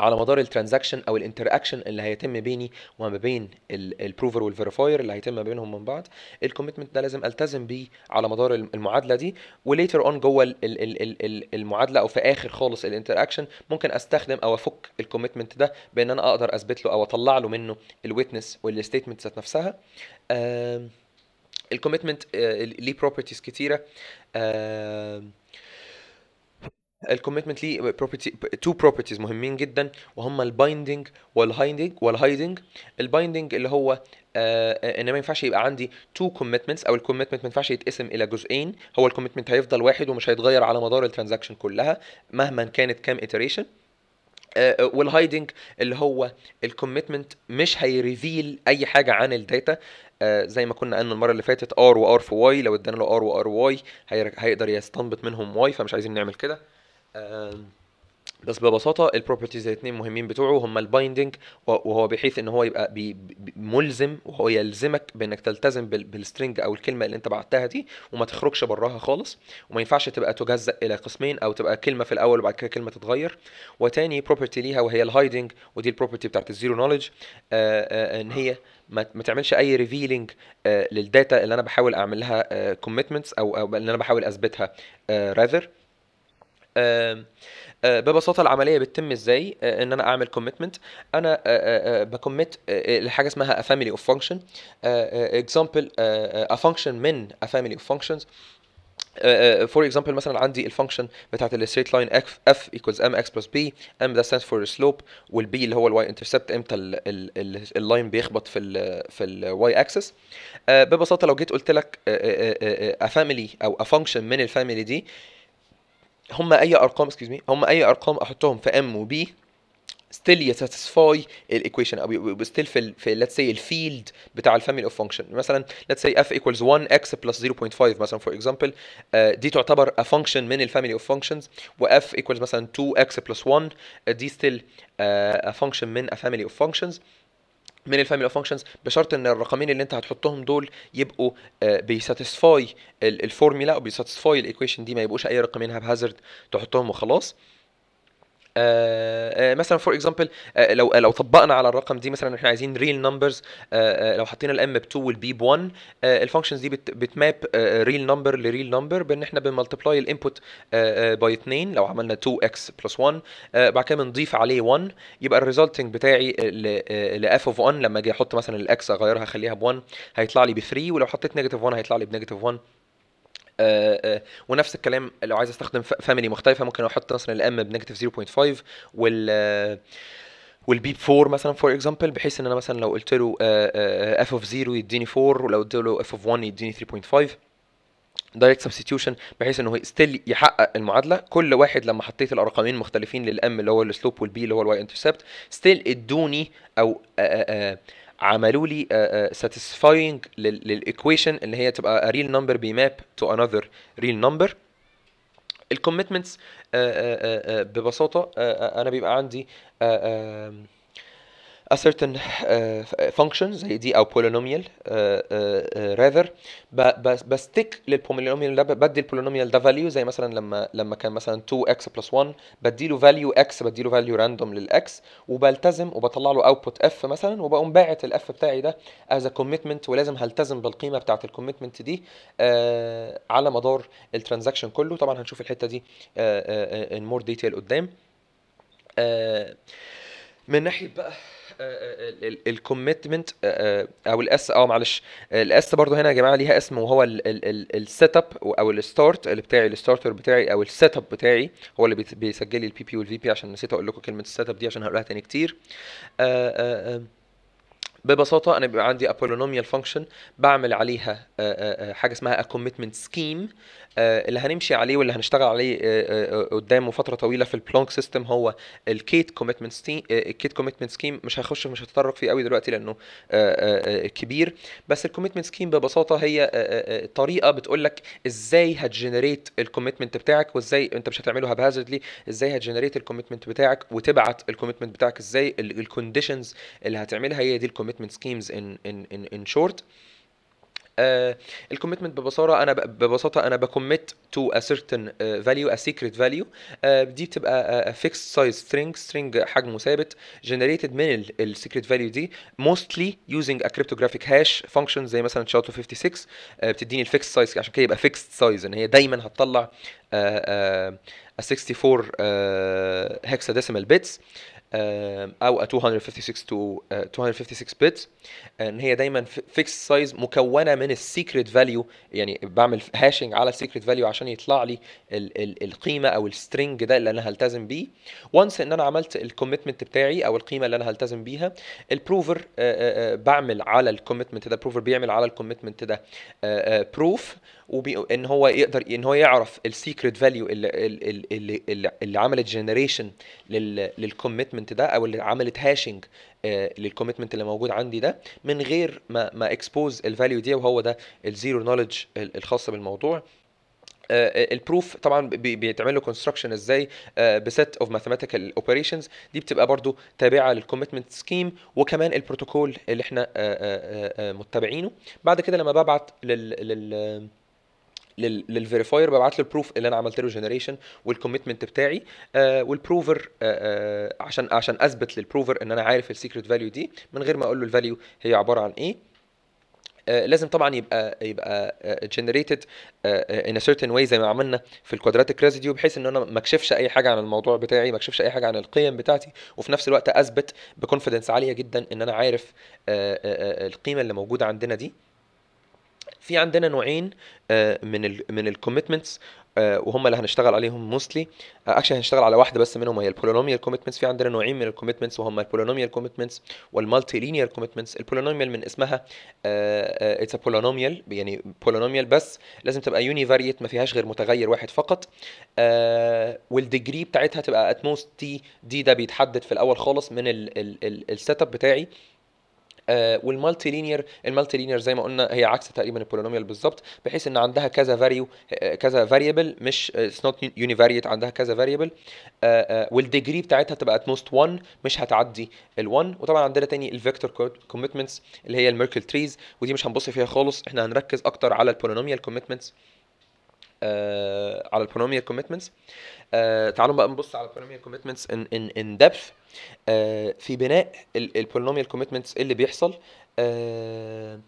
على مدار الترانزاكشن او الانتر اكشن اللي هيتم بيني وما بين البروفر والفيريفاير اللي هيتم ما بينهم من بعض الكوميتمنت ده لازم التزم بيه على مدار المعادله دي وليتر اون جوه الـ الـ الـ المعادله او في اخر خالص الانتر اكشن ممكن استخدم او افك الكوميتمنت ده بان انا اقدر اثبت له او اطلع له منه الويتنس والستيتمنت ذات نفسها الكوميتمنت آه، ليه بروبرتيز كتيره الكوميتمنت ليه بروبرتي تو بروبرتيز مهمين جدا وهم البايندنج والهايدنج والهايدنج البايندنج اللي هو آه ان ما ينفعش يبقى عندي تو كوميتمنتس او الكوميتمنت ما ينفعش يتقسم الى جزئين هو الكوميتمنت هيفضل واحد ومش هيتغير على مدار الترانزاكشن كلها مهما كانت كام iteration آه, آه، والهايدنج اللي هو الكوميتمنت مش هيريفيل اي حاجه عن الداتا آه زي ما كنا قلنا المره اللي فاتت ار وار في واي لو ادانا له ار وار واي هيقدر يستنبط منهم واي فمش عايزين نعمل كده بس ببساطه البروبرتيز الاثنين مهمين بتوعه هما البايندنج وهو بحيث ان هو يبقى بي ملزم وهو يلزمك بانك تلتزم بالسترنج او الكلمه اللي انت بعتها دي وما تخرجش براها خالص وما ينفعش تبقى تجزأ الى قسمين او تبقى كلمه في الاول وبعد كده كلمه تتغير وتاني بروبرتي ليها وهي الهايدنج ودي البروبرتي بتاعت الزيرو نولج آه، آه، ان هي ما تعملش اي ريفيلينج آه، للداتا اللي انا بحاول اعمل لها كوميتمنتس او اللي انا بحاول اثبتها راذر ببساطه العمليه بتتم ازاي ان انا اعمل كوميتمنت انا بكوميت لحاجه اسمها a family of function example a function من a family of functions فور uh, اكزامبل مثلا عندي الفانكشن بتاعت الستريت لاين اف اف ايكوالز ام اكس بلس بي ام ده ستاند فور سلوب والبي اللي هو الواي انترسبت امتى اللاين بيخبط في ال في الواي اكسس uh, ببساطه لو جيت قلت لك ا فاميلي او ا فانكشن من الفاميلي دي uh, هم اي ارقام اكسكيوز مي هم اي ارقام احطهم في ام وبي ستيل يساتسفاي الايكويشن او ستيل في في ليتس سي الفيلد بتاع الفاميلي اوف فانكشن مثلا ليتس سي اف ايكوالز 1 اكس بلس 0.5 مثلا فور اكزامبل آه، دي تعتبر ا فانكشن من الفاميلي اوف فانكشنز واف ايكوالز مثلا 2 اكس بلس 1 دي ستيل ا فانكشن من ا فاميلي اوف فانكشنز من الفاميلي اوف فانكشنز بشرط ان الرقمين اللي انت هتحطهم دول يبقوا آه، بيساتسفاي الفورميلا او بيساتسفاي الايكويشن دي ما يبقوش اي رقمين هاب هازارد تحطهم وخلاص آه، آه، مثلا فور اكزامبل آه، لو لو طبقنا على الرقم دي مثلا احنا عايزين ريل نمبرز لو حطينا الام ب 2 والبي ب 1 الفانكشنز دي بتماب ريل نمبر لريل نمبر بان احنا بنملتبلاي الانبوت باي 2 لو عملنا 2 اكس بلس 1 بعد كده بنضيف عليه 1 يبقى الريزلتنج بتاعي لاف اوف 1 لما اجي احط مثلا الاكس اغيرها اخليها ب 1 هيطلع لي ب 3 ولو حطيت نيجاتيف 1 هيطلع لي بنيجاتيف 1 آه، آه، ونفس الكلام لو عايز استخدم فاميلي مختلفه ممكن احط مثلا الام بنيجاتيف 0.5 وال آه، والبيب 4 مثلا فور اكزامبل بحيث ان انا مثلا لو قلت له اف اوف 0 يديني 4 ولو قلت له اف اوف 1 يديني 3.5 دايركت سبستيوشن بحيث انه ستيل يحقق المعادله كل واحد لما حطيت الارقامين مختلفين للام اللي هو السلوب والبي اللي هو الواي انترسبت ستيل ادوني او عملوا لي ساتيسفاينج آه، آه، للايكويشن ان هي تبقى ريل نمبر بيماب تو انذر ريل نمبر الكوميتمنتس ببساطه آه، انا بيبقى عندي a certain uh, uh function زي دي او polynomial uh, uh, uh rather بستيك للبولينوميال ده بدي البولينوميال ده فاليو زي مثلا لما لما كان مثلا 2x plus 1 بدي له فاليو x بدي له فاليو راندوم للx وبلتزم وبطلع له output f مثلا وبقوم باعت الاف بتاعي ده از كوميتمنت ولازم هلتزم بالقيمه بتاعت الكوميتمنت دي آه، على مدار الترانزاكشن كله طبعا هنشوف الحته دي آه، آه، in more detail قدام من ناحيه بقى آه، آه، آه، الكوميتمنت او الاس اه معلش الاس برضو هنا يا جماعه ليها اسم وهو السيت اب او الستارت اللي بتاعي الستارتر بتاعي او السيت اب بتاعي هو اللي بيسجل لي البي بي والفي بي عشان نسيت اقول لكم كلمه السيت اب دي عشان هقولها تاني كتير آآ آآ ببساطه انا بيبقى عندي abolinomial فانكشن بعمل عليها آه، آه، آه، حاجه اسمها commitment سكيم اللي هنمشي عليه واللي هنشتغل عليه قدامه فتره طويله في البلونك سيستم هو الكيت كوميتمنت الكيت كوميتمنت سكيم مش هخش مش هتطرق فيه قوي دلوقتي لانه كبير بس الكوميتمنت سكيم ببساطه هي طريقه بتقول لك ازاي هتجنريت الكوميتمنت بتاعك وازاي انت مش هتعمله هبهازردلي ازاي هتجنريت الكوميتمنت بتاعك وتبعت الكوميتمنت بتاعك ازاي الكونديشنز اللي هتعملها هي دي الكوميتمنت commitment schemes in in in, in short uh, الكوميتمنت ببساطه انا ببساطه انا بكوميت تو ا سيرتن فاليو ا سيكريت فاليو دي بتبقى فيكس سايز سترينج سترينج حجمه ثابت جنريتد من السيكريت فاليو دي موستلي يوزنج ا كريبتوجرافيك هاش فانكشن زي مثلا شاو 256 uh, بتديني الفيكس سايز عشان كده يبقى فيكس سايز ان هي دايما هتطلع uh, uh, 64 هكسا ديسيمال بيتس او 256 تو 256 بت ان هي دايما فيكس سايز مكونه من السيكريت فاليو يعني بعمل هاشنج على السيكريت فاليو عشان يطلع لي الـ الـ القيمه او السترنج ده اللي انا هلتزم بيه وانس ان انا عملت الكوميتمنت بتاعي او القيمه اللي انا هلتزم بيها البروفر آه، آه، آه، بعمل على الكوميتمنت ده البروفر بيعمل على الكوميتمنت ده بروف وان هو يقدر ان هو يعرف السيكريت فاليو اللي اللي اللي, عملت جنريشن للكوميتمنت ده او اللي عملت هاشنج آه، للكوميتمنت اللي موجود عندي ده من غير ما ما اكسبوز الفاليو دي وهو ده الزيرو نولج الخاصه بالموضوع آه، آه، البروف طبعا بيتعمل له كونستراكشن ازاي بسيت اوف ماثيماتيكال اوبريشنز دي بتبقى برضو تابعه للكوميتمنت سكيم وكمان البروتوكول اللي احنا متبعينه بعد كده لما ببعت لل, لل للفيريفاير ببعت له البروف اللي انا عملت له جنريشن والكوميتمنت بتاعي آه والبروفر آه،, آه عشان عشان اثبت للبروفر ان انا عارف السيكريت فاليو دي من غير ما اقول له الفاليو هي عباره عن ايه آه، لازم طبعا يبقى يبقى آه، generated in a certain way زي ما عملنا في الكوادراتيك ريزيديو بحيث ان انا ما اكشفش اي حاجه عن الموضوع بتاعي ما اكشفش اي حاجه عن القيم بتاعتي وفي نفس الوقت اثبت بكونفيدنس عاليه جدا ان انا عارف القيمه اللي موجوده عندنا دي في عندنا نوعين آه، من الـ من الكوميتمنتس آه، وهم اللي هنشتغل عليهم موستلي اكشن آه، هنشتغل على واحده بس منهم هي البولينوميال كوميتمنتس في عندنا نوعين من الكوميتمنتس وهم البولينوميال كوميتمنتس والمالتي لينير كوميتمنتس البولينوميال من اسمها اتس ا بولينوميال يعني بولينوميال بس لازم تبقى يونيفاريت ما فيهاش غير متغير واحد فقط والديجري بتاعتها تبقى ات موست تي دي ده بيتحدد في الاول خالص من السيت اب بتاعي آه، والمالتي لينير المالتي لينير زي ما قلنا هي عكس تقريبا البولينوميال بالظبط بحيث ان عندها كذا فاريو آه، كذا فاريبل مش اتس نوت يونيفاريت عندها كذا فاريبل آه، والديجري بتاعتها تبقى ات موست 1 مش هتعدي ال1 وطبعا عندنا تاني الفيكتور كوميتمنتس اللي هي الميركل تريز ودي مش هنبص فيها خالص احنا هنركز اكتر على البولينوميال كوميتمنتس آه، على البولينوميال آه، كوميتمنتس تعالوا بقى نبص على البولينوميال كوميتمنتس ان ان ان دبث في بناء البولينوميال كوميتمنتس اللي بيحصل آه،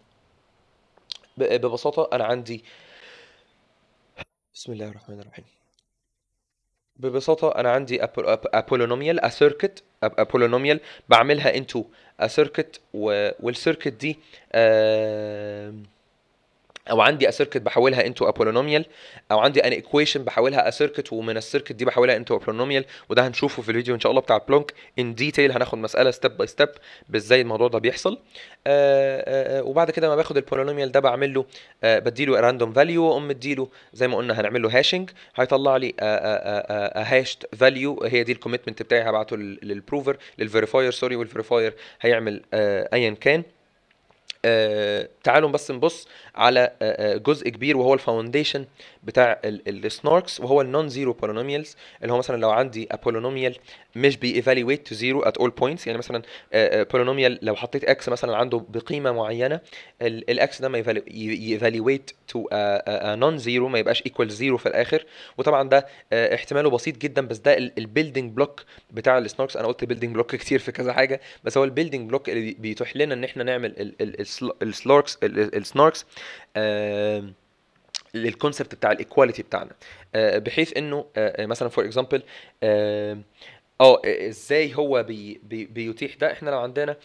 ببساطه انا عندي بسم الله الرحمن الرحيم ببساطه انا عندي ابولينوميال ا سيركت ابولينوميال بعملها انتو ا سيركت والسيركت دي آه او عندي اسيركت بحولها انتو ابولونوميال او عندي ان ايكويشن بحولها اسيركت ومن السيركت دي بحولها انتو ابولونوميال وده هنشوفه في الفيديو ان شاء الله بتاع بلونك ان ديتيل هناخد مساله ستيب باي ستيب بازاي الموضوع ده بيحصل آآ آه، آآ آه، آه، وبعد كده ما باخد البولونوميال ده بعمل له بديله راندوم فاليو واقوم مديله زي ما قلنا هنعمل له هاشنج هيطلع لي هاشت فاليو هي دي الكوميتمنت بتاعي هبعته للبروفر للفيريفاير سوري والفيريفاير هيعمل ايا كان آه، تعالوا بس نبص على آه، آه، جزء كبير وهو الفاونديشن بتاع السناركس وهو النون زيرو بولينوميالز اللي هو مثلا لو عندي بولينوميال مش ايفالويت تو زيرو ات اول بوينتس يعني مثلا بولينوميال لو حطيت اكس مثلا عنده بقيمه معينه الاكس ده ما ايفالويت تو نون زيرو ما يبقاش ايكوال زيرو في الاخر وطبعا ده احتماله بسيط جدا بس ده البيلدنج بلوك بتاع السناركس انا قلت بيلدنج بلوك كتير في كذا حاجه بس هو البيلدنج بلوك اللي بيتيح لنا ان احنا نعمل السلوركس السنوركس للكونسبت بتاع الايكواليتي بتاعنا آه، بحيث انه آه، آه، مثلا فور اكزامبل اه ازاي هو بي بي بيتيح ده احنا لو عندنا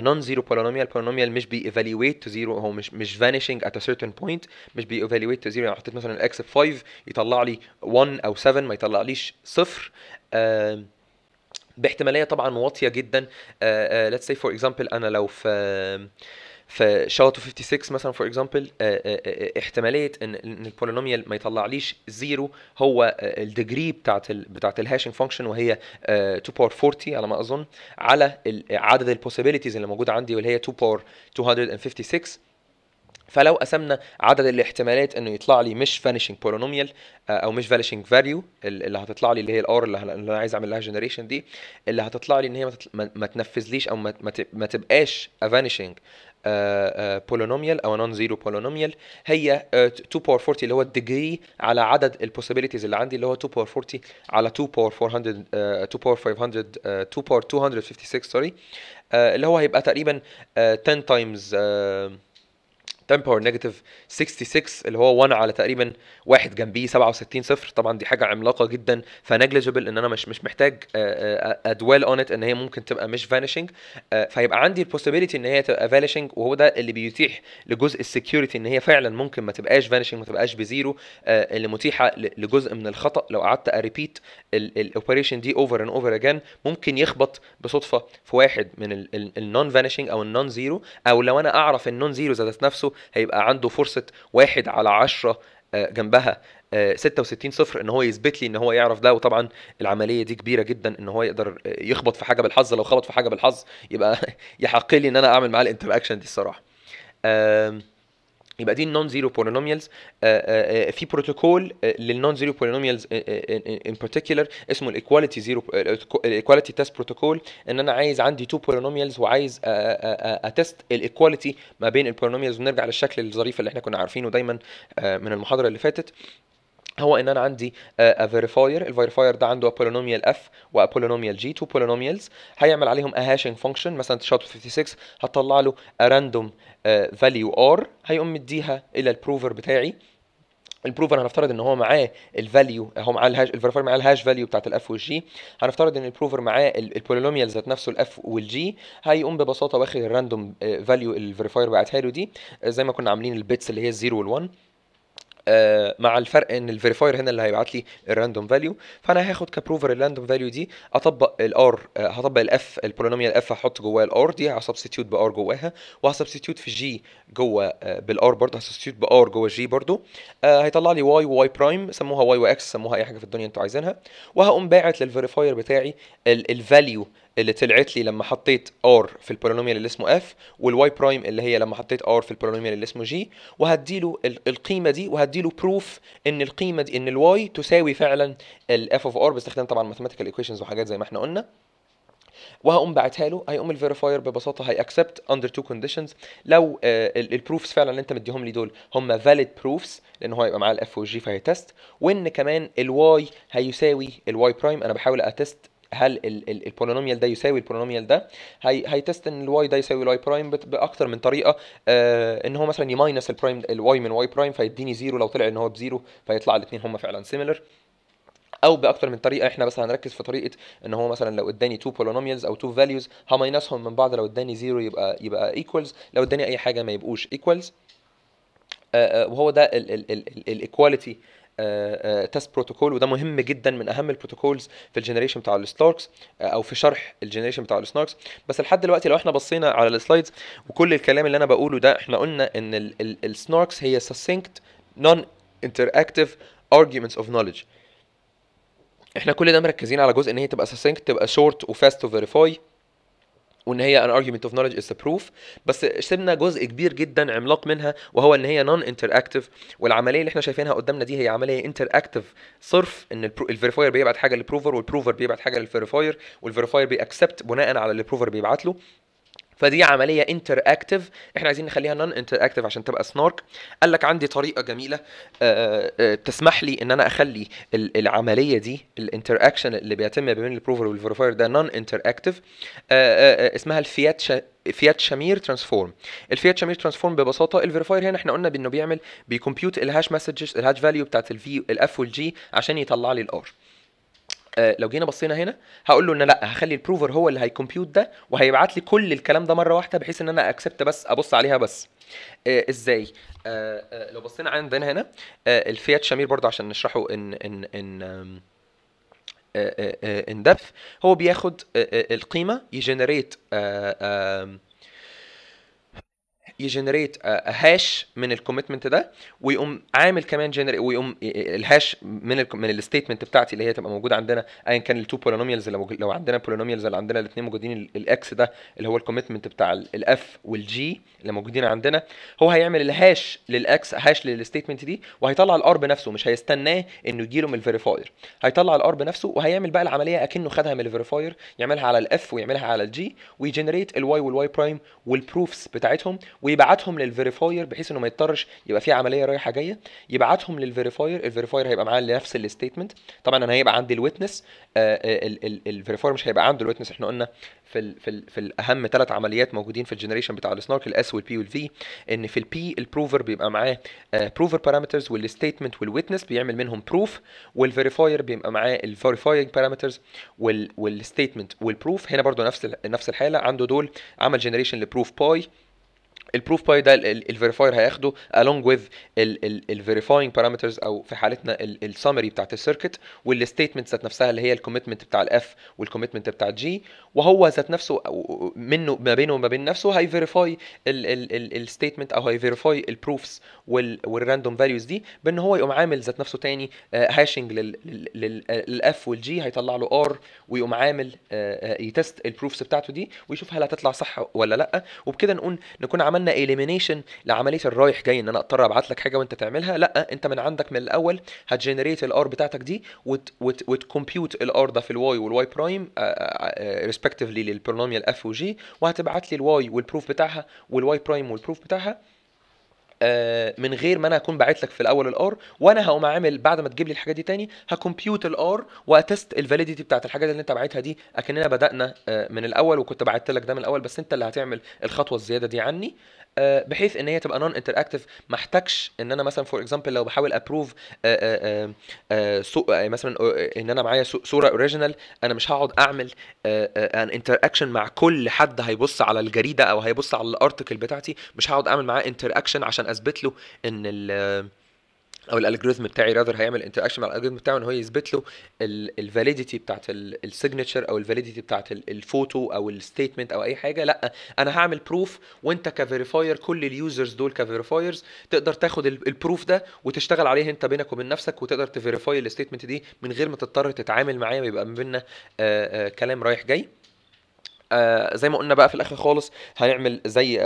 نون زيرو بولينوميال بولينوميال مش بي ايفالويت تو زيرو هو مش مش فانيشنج ات ا سيرتن بوينت مش بي ايفالويت تو زيرو يعني حطيت مثلا اكس 5 يطلع لي 1 او 7 ما يطلعليش صفر uh, باحتماليه طبعا واطيه جدا ليتس سي فور اكزامبل انا لو في في شاوتو 56 مثلا فور اكزامبل آه، آه، آه، احتماليه ان البولينوميال ما يطلعليش زيرو هو الديجري بتاعت ال بتاعت الهاشنج فانكشن وهي 2 باور 40 على ما اظن على عدد البوسيبيليتيز اللي موجوده عندي واللي هي 2 باور 256 فلو قسمنا عدد الاحتمالات انه يطلع لي مش فانيشنج آه، بولينوميال او مش فانيشنج فاليو اللي هتطلع لي اللي هي الار اللي انا عايز اعمل لها جنريشن دي اللي هتطلع لي ان هي ما, تنفذليش او ما تبقاش افانيشنج آه، آه، بولينوميال او نون زيرو بولينوميال هي 2 باور 40 اللي هو الديجري على عدد البوسيبيليتيز اللي عندي اللي هو 2 باور 40 على 2 باور 400 2 باور 500 2 باور 256 سوري اللي هو هيبقى تقريبا 10 تايمز 10 باور نيجاتيف 66 اللي هو 1 على تقريبا واحد جنبيه 67 صفر طبعا دي حاجه عملاقه جدا فنجليجبل ان انا مش مش محتاج ادوال اون ات ان هي ممكن تبقى مش فانيشنج آه، فيبقى عندي البوسيبيليتي ان هي تبقى فانيشنج وهو ده اللي بيتيح لجزء السكيورتي ان هي فعلا ممكن ما تبقاش فانيشنج ما تبقاش بزيرو آه، اللي متيحه لجزء من الخطا لو قعدت اريبيت الاوبريشن دي اوفر اند اوفر اجين ممكن يخبط بصدفه في واحد من النون فانيشنج او النون زيرو او لو انا اعرف النون زيرو ذات نفسه هيبقى عنده فرصه واحد على عشرة آه، جنبها 66 آه، صفر ان هو يثبت لي ان هو يعرف ده وطبعا العمليه دي كبيره جدا ان هو يقدر آه، يخبط في حاجه بالحظ لو خبط في حاجه بالحظ يبقى [LAUGHS] يحق لي ان انا اعمل معاه الانتراكشن دي الصراحه يبقى دي النون زيرو بولينوميالز في بروتوكول للنون زيرو بولينوميالز ان بارتيكولر اسمه الايكواليتي زيرو الايكواليتي تيست بروتوكول ان انا عايز عندي تو بولينوميالز وعايز اتست الايكواليتي ما بين البولينوميالز ونرجع للشكل الظريف اللي احنا كنا عارفينه دايما آه، من المحاضره اللي فاتت هو ان انا عندي فيريفاير آه، الفيريفاير ده عنده بولينوميال اف وبولينوميال جي تو بولينوميالز هيعمل عليهم هاشنج فانكشن مثلا شات 56 هطلع له راندوم فاليو ار هيقوم مديها الى البروفر بتاعي البروفر هنفترض ان هو معاه الفاليو هو معاه الهاش الفيريفاير معاه الهاش فاليو بتاعت الاف والجي هنفترض ان البروفر معاه البولينوميال ذات نفسه الاف والجي هيقوم ببساطه واخد الراندوم فاليو الفيريفاير بعتها له دي آه، زي ما كنا عاملين البيتس اللي هي 0 وال1 آه، مع الفرق ان الفيريفاير هنا اللي هيبعت لي الراندوم فاليو فانا هاخد كبروفر الراندوم فاليو دي اطبق الار آه، هطبق الاف البولينوميال اف هحط جواها الار دي هسبستيوت بار جواها وهسبستيوت في جي جوه آه، بالار برضه هسبستيوت بار جوه جي برضه هيطلع لي واي واي برايم سموها واي واكس سموها اي حاجه في الدنيا انتوا عايزينها وهقوم باعت للفيريفاير بتاعي الفاليو اللي طلعت لي لما حطيت ار في البولينوميال اللي اسمه اف والواي برايم اللي هي لما حطيت ار في البولينوميال اللي اسمه جي وهديله القيمه دي وهديله بروف ان القيمه دي ان الواي تساوي فعلا الاف اوف ار باستخدام طبعا ماثيماتيكال ايكويشنز وحاجات زي ما احنا قلنا وهقوم باعتها له هيقوم الفيريفاير ببساطه هي اكسبت اندر تو كونديشنز لو آه، البروفز فعلا اللي انت مديهم لي دول هم فاليد بروفز لان هو هيبقى معاه الاف والجي فهيتست وان كمان الواي هيساوي الواي برايم انا بحاول اتست هل البولينوميال ده يساوي البولينوميال ده هي هيتست ان الواي ده يساوي الواي برايم باكتر من طريقه آه ان هو مثلا يماينس البرايم الواي من واي برايم فيديني زيرو لو طلع ان هو بزيرو فيطلع الاثنين هما فعلا سيميلر او باكتر من طريقه احنا بس هنركز في طريقه ان هو مثلا لو اداني تو بولونوميالز او تو فاليوز هماينسهم من بعض لو اداني زيرو يبقى يبقى ايكوالز لو اداني اي حاجه ما يبقوش ايكوالز آه، آه، وهو ده الايكواليتي تيست آه، بروتوكول آه، وده مهم جدا من اهم البروتوكولز في الجنريشن بتاع الستاركس آه، او في شرح الجنريشن بتاع الستاركس بس لحد دلوقتي لو احنا بصينا على السلايدز وكل الكلام اللي انا بقوله ده احنا قلنا ان السناركس هي succinct non interactive arguments of knowledge احنا كل ده مركزين على جزء ان هي تبقى succinct تبقى short وفاست وفيريفاي وان هي an argument of knowledge is a proof بس سيبنا جزء كبير جدا عملاق منها وهو ان هي نون انتراكتيف والعمليه اللي احنا شايفينها قدامنا دي هي عمليه انتراكتيف صرف ان الفيريفاير بيبعت حاجه للبروفر والبروفر بيبعت حاجه للفيريفاير والفيريفاير بيأكسبت بناء على اللي البروفر بيبعت له فدي عمليه انتر اكتف احنا عايزين نخليها نون انتر اكتف عشان تبقى سنارك قال لك عندي طريقه جميله آه، آه، آه، تسمح لي ان انا اخلي العمليه دي الانتر اكشن اللي بيتم بين البروفر والفيريفاير ده نون انتر اكتف اسمها الفيات فيات شامير ترانسفورم الفيات شامير ترانسفورم ببساطه الفيريفاير هنا احنا قلنا بانه بيعمل بيكمبيوت الهاش مسجز الهاش فاليو بتاعت الفي الاف والجي عشان يطلع لي الار آه، لو جينا بصينا هنا هقول له ان لا هخلي البروفر هو اللي هيكمبيوت ده وهيبعت لي كل الكلام ده مره واحده بحيث ان انا اكسبت بس ابص عليها بس آه ازاي آه آه لو بصينا عندنا هنا آه الفيات شامير برضو عشان نشرحه ان ان ان ان دبث هو بياخد آه، آه، القيمه يجنريت يجنريت هاش آه، من الكوميتمنت ده ويقوم عامل كمان جنري ويقوم الهاش من الـ من الستيتمنت بتاعتي اللي هي تبقى موجوده عندنا ايا كان التو بولينوميالز لو لو عندنا بولينوميالز اللي عندنا الاثنين موجودين الاكس ده اللي هو الكوميتمنت بتاع الاف والجي اللي موجودين عندنا هو هيعمل الهاش للاكس هاش للستيتمنت دي وهيطلع الار بنفسه مش هيستناه انه يجي له من الفيريفاير هيطلع الار بنفسه وهيعمل بقى العمليه اكنه خدها من الفيريفاير يعملها على الاف ويعملها على الجي ويجنريت الواي والواي برايم والبروفس بتاعتهم ويبعتهم للفيريفاير بحيث انه ما يضطرش يبقى في عمليه رايحه جايه يبعتهم للفيريفاير الفيريفاير هيبقى معاه نفس الستيتمنت طبعا انا هيبقى عندي الويتنس آه، آه، الفيريفاير مش هيبقى عنده الويتنس احنا قلنا في الـ في, الـ في الاهم ثلاث عمليات موجودين في الجنريشن بتاع السنارك الاس والبي والفي ان في البي البروفر بيبقى معاه بروفر بارامترز والستيتمنت والويتنس بيعمل منهم بروف والفيريفاير بيبقى معاه الفيريفاينج بارامترز والستيتمنت والبروف هنا برضو نفس نفس الحاله عنده دول عمل جنريشن لبروف باي البروف باي ده الفيريفاير هياخده along with الفيريفاينج بارامترز او في حالتنا السمري بتاعت السيركت والستيتمنت ذات نفسها اللي هي الكوميتمنت بتاع الاف والكوميتمنت بتاع الجي وهو ذات نفسه منه ما بينه وما بين نفسه هيفيريفاي الستيتمنت او هيفيريفاي البروفز والراندوم فاليوز دي بان هو يقوم عامل ذات نفسه تاني هاشنج للاف والجي هيطلع له ار ويقوم عامل آه، آه، يتست البروفز بتاعته دي ويشوف هل هتطلع صح ولا لا وبكده نقول نكون عملنا اليمينيشن لعمليه الرايح جاي ان انا اضطر ابعت لك حاجه وانت تعملها لا انت من عندك من الاول هتجنريت الار بتاعتك دي وتكمبيوت الار ده في الواي والواي برايم ريسبكتفلي للبولينوميال اف وجي وهتبعت لي الواي والبروف بتاعها والواي برايم والبروف بتاعها آه، من غير ما انا اكون باعت لك في الاول الار وانا هقوم اعمل بعد ما تجيب لي الحاجه دي تاني هكمبيوت الار واتست الفاليديتي بتاعت الحاجات اللي انت باعتها دي اكننا بدانا آه، من الاول وكنت بعت لك ده من الاول بس انت اللي هتعمل الخطوه الزياده دي عني آه، بحيث ان هي تبقى نون انتراكتيف ما احتاجش ان انا مثلا فور اكزامبل لو بحاول ابروف آه، آه، يعني مثلا ان انا معايا صوره اوريجينال انا مش هقعد اعمل ان انتراكشن مع كل حد هيبص على الجريده او هيبص على الارتكل بتاعتي مش هقعد اعمل معاه انتراكشن عشان اثبت له ان او الالجوريثم بتاعي راذر هيعمل انتراكشن مع الالجوريثم بتاعه ان هو يثبت له الفاليديتي بتاعت السيجنتشر او الفاليديتي بتاعت الفوتو او الستيتمنت او اي حاجه لا انا هعمل بروف وانت كفيريفاير كل اليوزرز دول كفيريفايرز تقدر تاخد البروف ده وتشتغل عليه انت بينك وبين نفسك وتقدر تفيريفاي الستيتمنت دي من غير ما تضطر تتعامل معايا ويبقى ما بيننا آه، آه، كلام رايح جاي آه، زي ما قلنا بقى في الاخر خالص هنعمل زي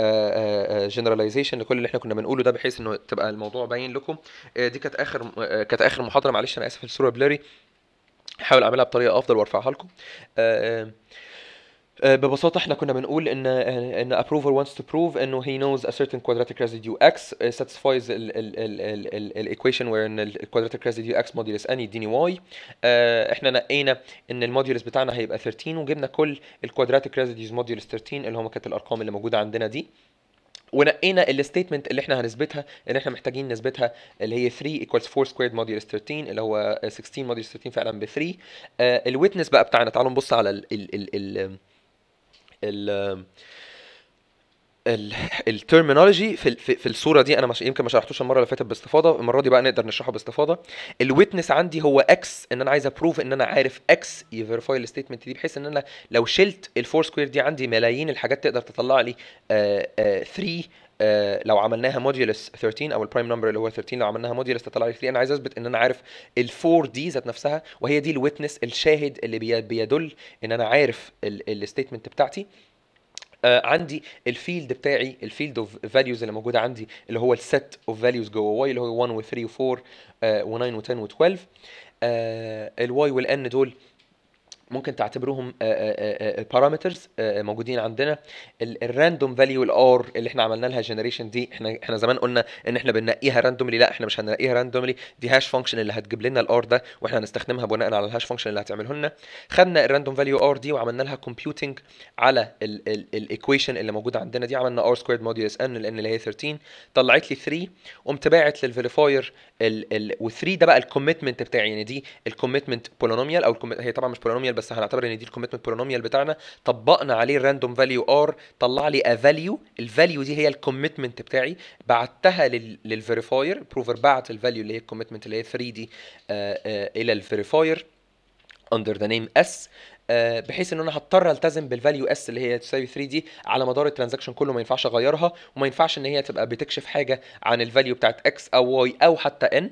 جنراليزيشن آه، آه، لكل اللي احنا كنا بنقوله ده بحيث انه تبقى الموضوع باين لكم دي كانت اخر كانت اخر محاضره معلش انا اسف الصوره بلاري هحاول اعملها بطريقه افضل وارفعها لكم آه، ببساطه احنا كنا بنقول ان آه، ان ابروفر wants to prove انه he knows a certain quadratic residue x satisfies الايكويشن وير ان الكوادراتيك ريزيديو x موديولس ان يديني y آه، احنا نقينا ان الموديولس بتاعنا هيبقى 13 وجبنا كل الكوادراتيك ريزيديوز موديولس 13 اللي هم كانت الارقام اللي موجوده عندنا دي ونقينا الستيتمنت اللي احنا هنثبتها اللي احنا محتاجين نثبتها اللي هي 3 equals 4 squared modulus 13 اللي هو 16 modulus 13 فعلا ب 3 الويتنس بقى بتاعنا تعالوا نبص على ال ال ال, ال ال الترمينولوجي في, في الصوره دي انا مش يمكن ما شرحتوش المره اللي فاتت باستفاضه المره دي بقى نقدر نشرحه باستفاضه الويتنس عندي هو اكس ان انا عايز ابروف ان انا عارف اكس يفيرفاي الستيتمنت دي بحيث ان انا لو شلت الفور سكوير دي عندي ملايين الحاجات تقدر تطلع لي 3 آه، آه، آه، لو عملناها موديولس 13 او البرايم نمبر اللي هو 13 لو عملناها موديولس تطلع لي 3 انا عايز اثبت ان انا عارف ال4 دي ذات نفسها وهي دي الويتنس الشاهد اللي بيدل ان انا عارف الستيتمنت بتاعتي آه عندي الفيلد بتاعي الفيلد اوف فاليوز اللي موجوده عندي اللي هو السيت اوف فاليوز جوه واي اللي هو 1 و3 و4 و9 و10 و12 الواي والان دول ممكن تعتبروهم بارامترز آه، آه، آه، موجودين عندنا الراندوم فاليو الار اللي احنا عملنا لها جنريشن دي احنا احنا زمان قلنا ان احنا بننقيها راندوملي لا احنا مش هننقيها راندوملي دي هاش فانكشن اللي هتجيب لنا الار ده واحنا هنستخدمها بناء على الهاش فانكشن اللي هتعمله لنا خدنا الراندوم فاليو ار دي وعملنا لها كومبيوتنج على الايكويشن اللي موجوده عندنا دي عملنا ار سكويرد موديو اس ان لان اللي هي 13 طلعت لي 3 قمت باعت للفيريفاير و3 ده بقى الكوميتمنت بتاعي يعني دي الكوميتمنت بولينوميال او هي طبعا مش بولينوميال بس هنعتبر ان دي الكوميتمنت بولينوميال بتاعنا طبقنا عليه الراندوم فاليو ار طلع لي ا فاليو الفاليو دي هي الكوميتمنت بتاعي بعتها للفيريفاير البروفر بعت الفاليو اللي هي الكوميتمنت اللي هي 3 دي آه، آه، الى الفيريفاير اندر ذا نيم اس بحيث ان انا هضطر التزم بالفاليو اس اللي هي تساوي 3 دي على مدار الترانزاكشن كله ما ينفعش اغيرها وما ينفعش ان هي تبقى بتكشف حاجه عن الفاليو بتاعت اكس او واي او حتى ان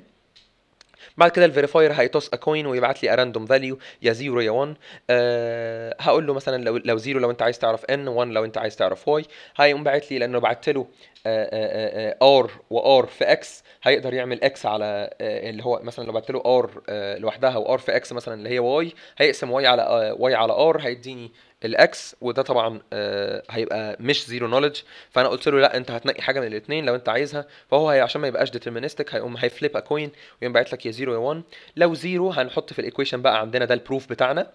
بعد كده الفيريفاير هيتوس ا كوين ويبعت لي اراندوم فاليو يا 0 يا 1 أه هقول له مثلا لو لو 0 لو انت عايز تعرف ان 1 لو انت عايز تعرف واي هيقوم باعت لي لانه بعت له ار آه، آه، آه، وار في اكس هيقدر يعمل اكس على اللي هو مثلا لو بعت له ار لوحدها وار في اكس مثلا اللي هي واي هيقسم واي على واي على ار هيديني الاكس وده طبعا آه، هيبقى مش زيرو نولج فانا قلت له لا انت هتنقي حاجه من الاثنين لو انت عايزها فهو هي عشان ما يبقاش ديترمينستك هيقوم هيفليب ا كوين ويقوم باعت لك يا زيرو يا 1 لو زيرو هنحط في الايكويشن بقى عندنا ده البروف بتاعنا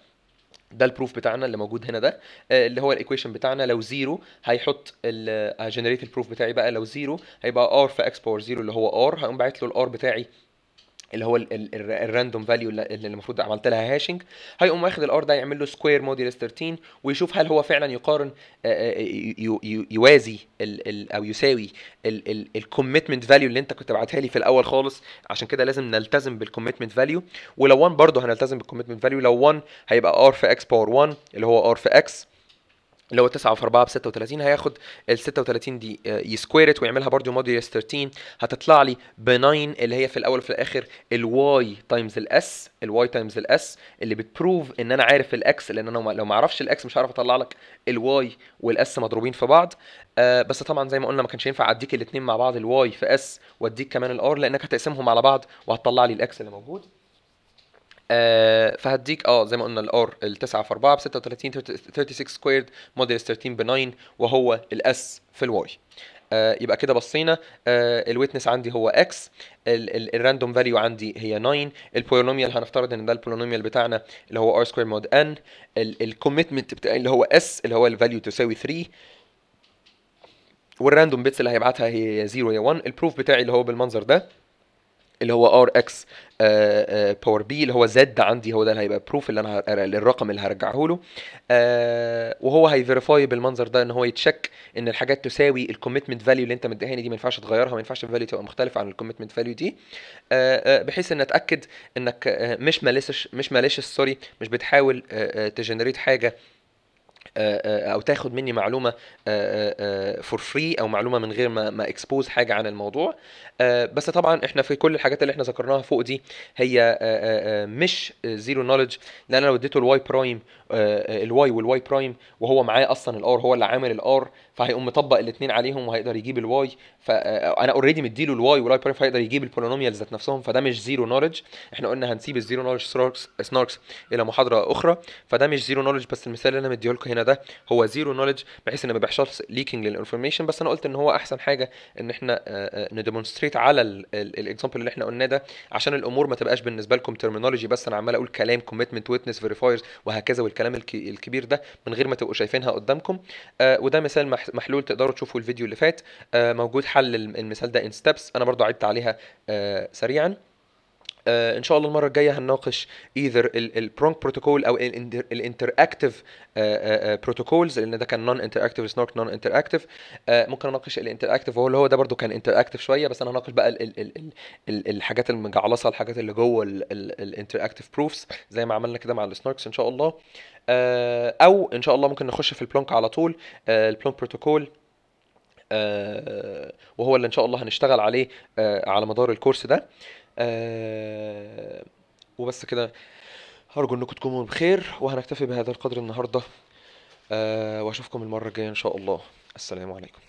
ده البروف بتاعنا اللي موجود هنا ده آه، اللي هو الايكويشن بتاعنا لو زيرو هيحط الجنريت البروف بتاعي بقى لو زيرو هيبقى ار في اكس باور زيرو اللي هو ار هقوم باعت له الار بتاعي اللي هو الراندوم فاليو اللي المفروض عملت لها هاشنج هيقوم واخد الار ده يعمل له سكوير موديلس 13 ويشوف هل هو فعلا يقارن آه، آه، آه، يوازي او يساوي الكوميتمنت فاليو اللي انت كنت بعتها لي في الاول خالص عشان كده لازم نلتزم بالكوميتمنت فاليو ولو 1 برضه هنلتزم بالكوميتمنت فاليو لو 1 هيبقى ار في اكس باور 1 اللي هو ار في اكس اللي هو 9 في 4 ب 36 هياخد ال 36 دي آه، يسكويرت ويعملها برضو موديوس 13 هتطلع لي ب 9 اللي هي في الاول وفي الاخر الواي تايمز الاس الواي تايمز الاس اللي بتبروف ان انا عارف الاكس لان انا لو ما اعرفش الاكس مش هعرف اطلع لك الواي والاس مضروبين في بعض آه بس طبعا زي ما قلنا ما كانش ينفع اديك الاثنين مع بعض الواي في اس واديك كمان الار لانك هتقسمهم على بعض وهتطلع لي الاكس اللي موجود آه فهديك اه زي ما قلنا الار ال 9 في 4 ب 36 36 سكويرد موديل 13 ب 9 وهو الاس في الواي آه يبقى كده بصينا آه الويتنس عندي هو اكس الراندوم فاليو عندي هي 9 البولينوميال هنفترض ان ده البولينوميال بتاعنا اللي هو ار سكوير مود ان الكوميتمنت بتاعي اللي هو اس اللي هو الفاليو تساوي 3 والراندوم بيتس اللي هيبعتها هي 0 يا 1 البروف بتاعي اللي هو بالمنظر ده اللي هو ار اكس باور بي اللي هو زد عندي هو ده اللي هيبقى بروف اللي انا الرقم آه، اللي هرجعه له آه، وهو هيفيريفاي بالمنظر ده ان هو يتشك ان الحاجات تساوي الكوميتمنت فاليو اللي انت مديهاني دي ما ينفعش تغيرها ما ينفعش الفاليو تبقى مختلفه عن الكوميتمنت فاليو دي آه، بحيث ان اتاكد انك مش ماليشس مش ماليشس سوري مش بتحاول تجنريت حاجه آه، آه، او تاخد مني معلومه فور آه، فري او معلومه من غير ما ما اكسبوز حاجه عن الموضوع بس طبعا احنا في كل الحاجات اللي احنا ذكرناها فوق دي هي مش زيرو نولج لان انا لو اديته الواي برايم الواي والواي برايم وهو معاه اصلا الار هو اللي عامل الار فهيقوم مطبق الاثنين عليهم وهيقدر يجيب الواي فانا اوريدي مديله الواي والواي برايم فهيقدر يجيب البولينوميالز ذات نفسهم فده مش زيرو نولج احنا قلنا هنسيب الزيرو نولج سناركس الى محاضره اخرى فده مش زيرو نولج بس المثال اللي انا مديه لكم هنا ده هو زيرو نوليدج بحيث ان ما بيحصلش ليكينج للانفورميشن بس انا قلت ان هو احسن حاجه ان احنا آه، آه، نديمونستريت على الاكزامبل اللي احنا قلناه ده عشان الامور ما تبقاش بالنسبه لكم ترمينولوجي بس انا عمال اقول كلام كوميتمنت ويتنس فيريفايرز وهكذا والكلام الكبير ده من غير ما تبقوا شايفينها قدامكم آه، وده مثال محلول تقدروا تشوفوا الفيديو اللي فات موجود حل المثال ده ان ستيبس انا برضو عدت عليها سريعا ان شاء الله المره الجايه هنناقش ايذر البرونك بروتوكول او الانتر اكتف بروتوكولز لان ده كان نون اكتف سنوك نون اكتف ممكن اناقش الانتر اكتف وهو اللي هو ده برده كان انتر اكتف شويه بس انا هناقش بقى ال ال ال الحاجات المجعلصه الحاجات اللي جوه الانتر اكتف بروفز زي ما عملنا كده مع السنوركس ان شاء الله او ان شاء الله ممكن نخش في البلونك على طول البلونك بروتوكول وهو اللي ان شاء الله هنشتغل عليه على مدار الكورس ده آه وبس كده أرجو إنكم تكونوا بخير وهنكتفي بهذا القدر النهاردة آه وأشوفكم المرة الجاية إن شاء الله السلام عليكم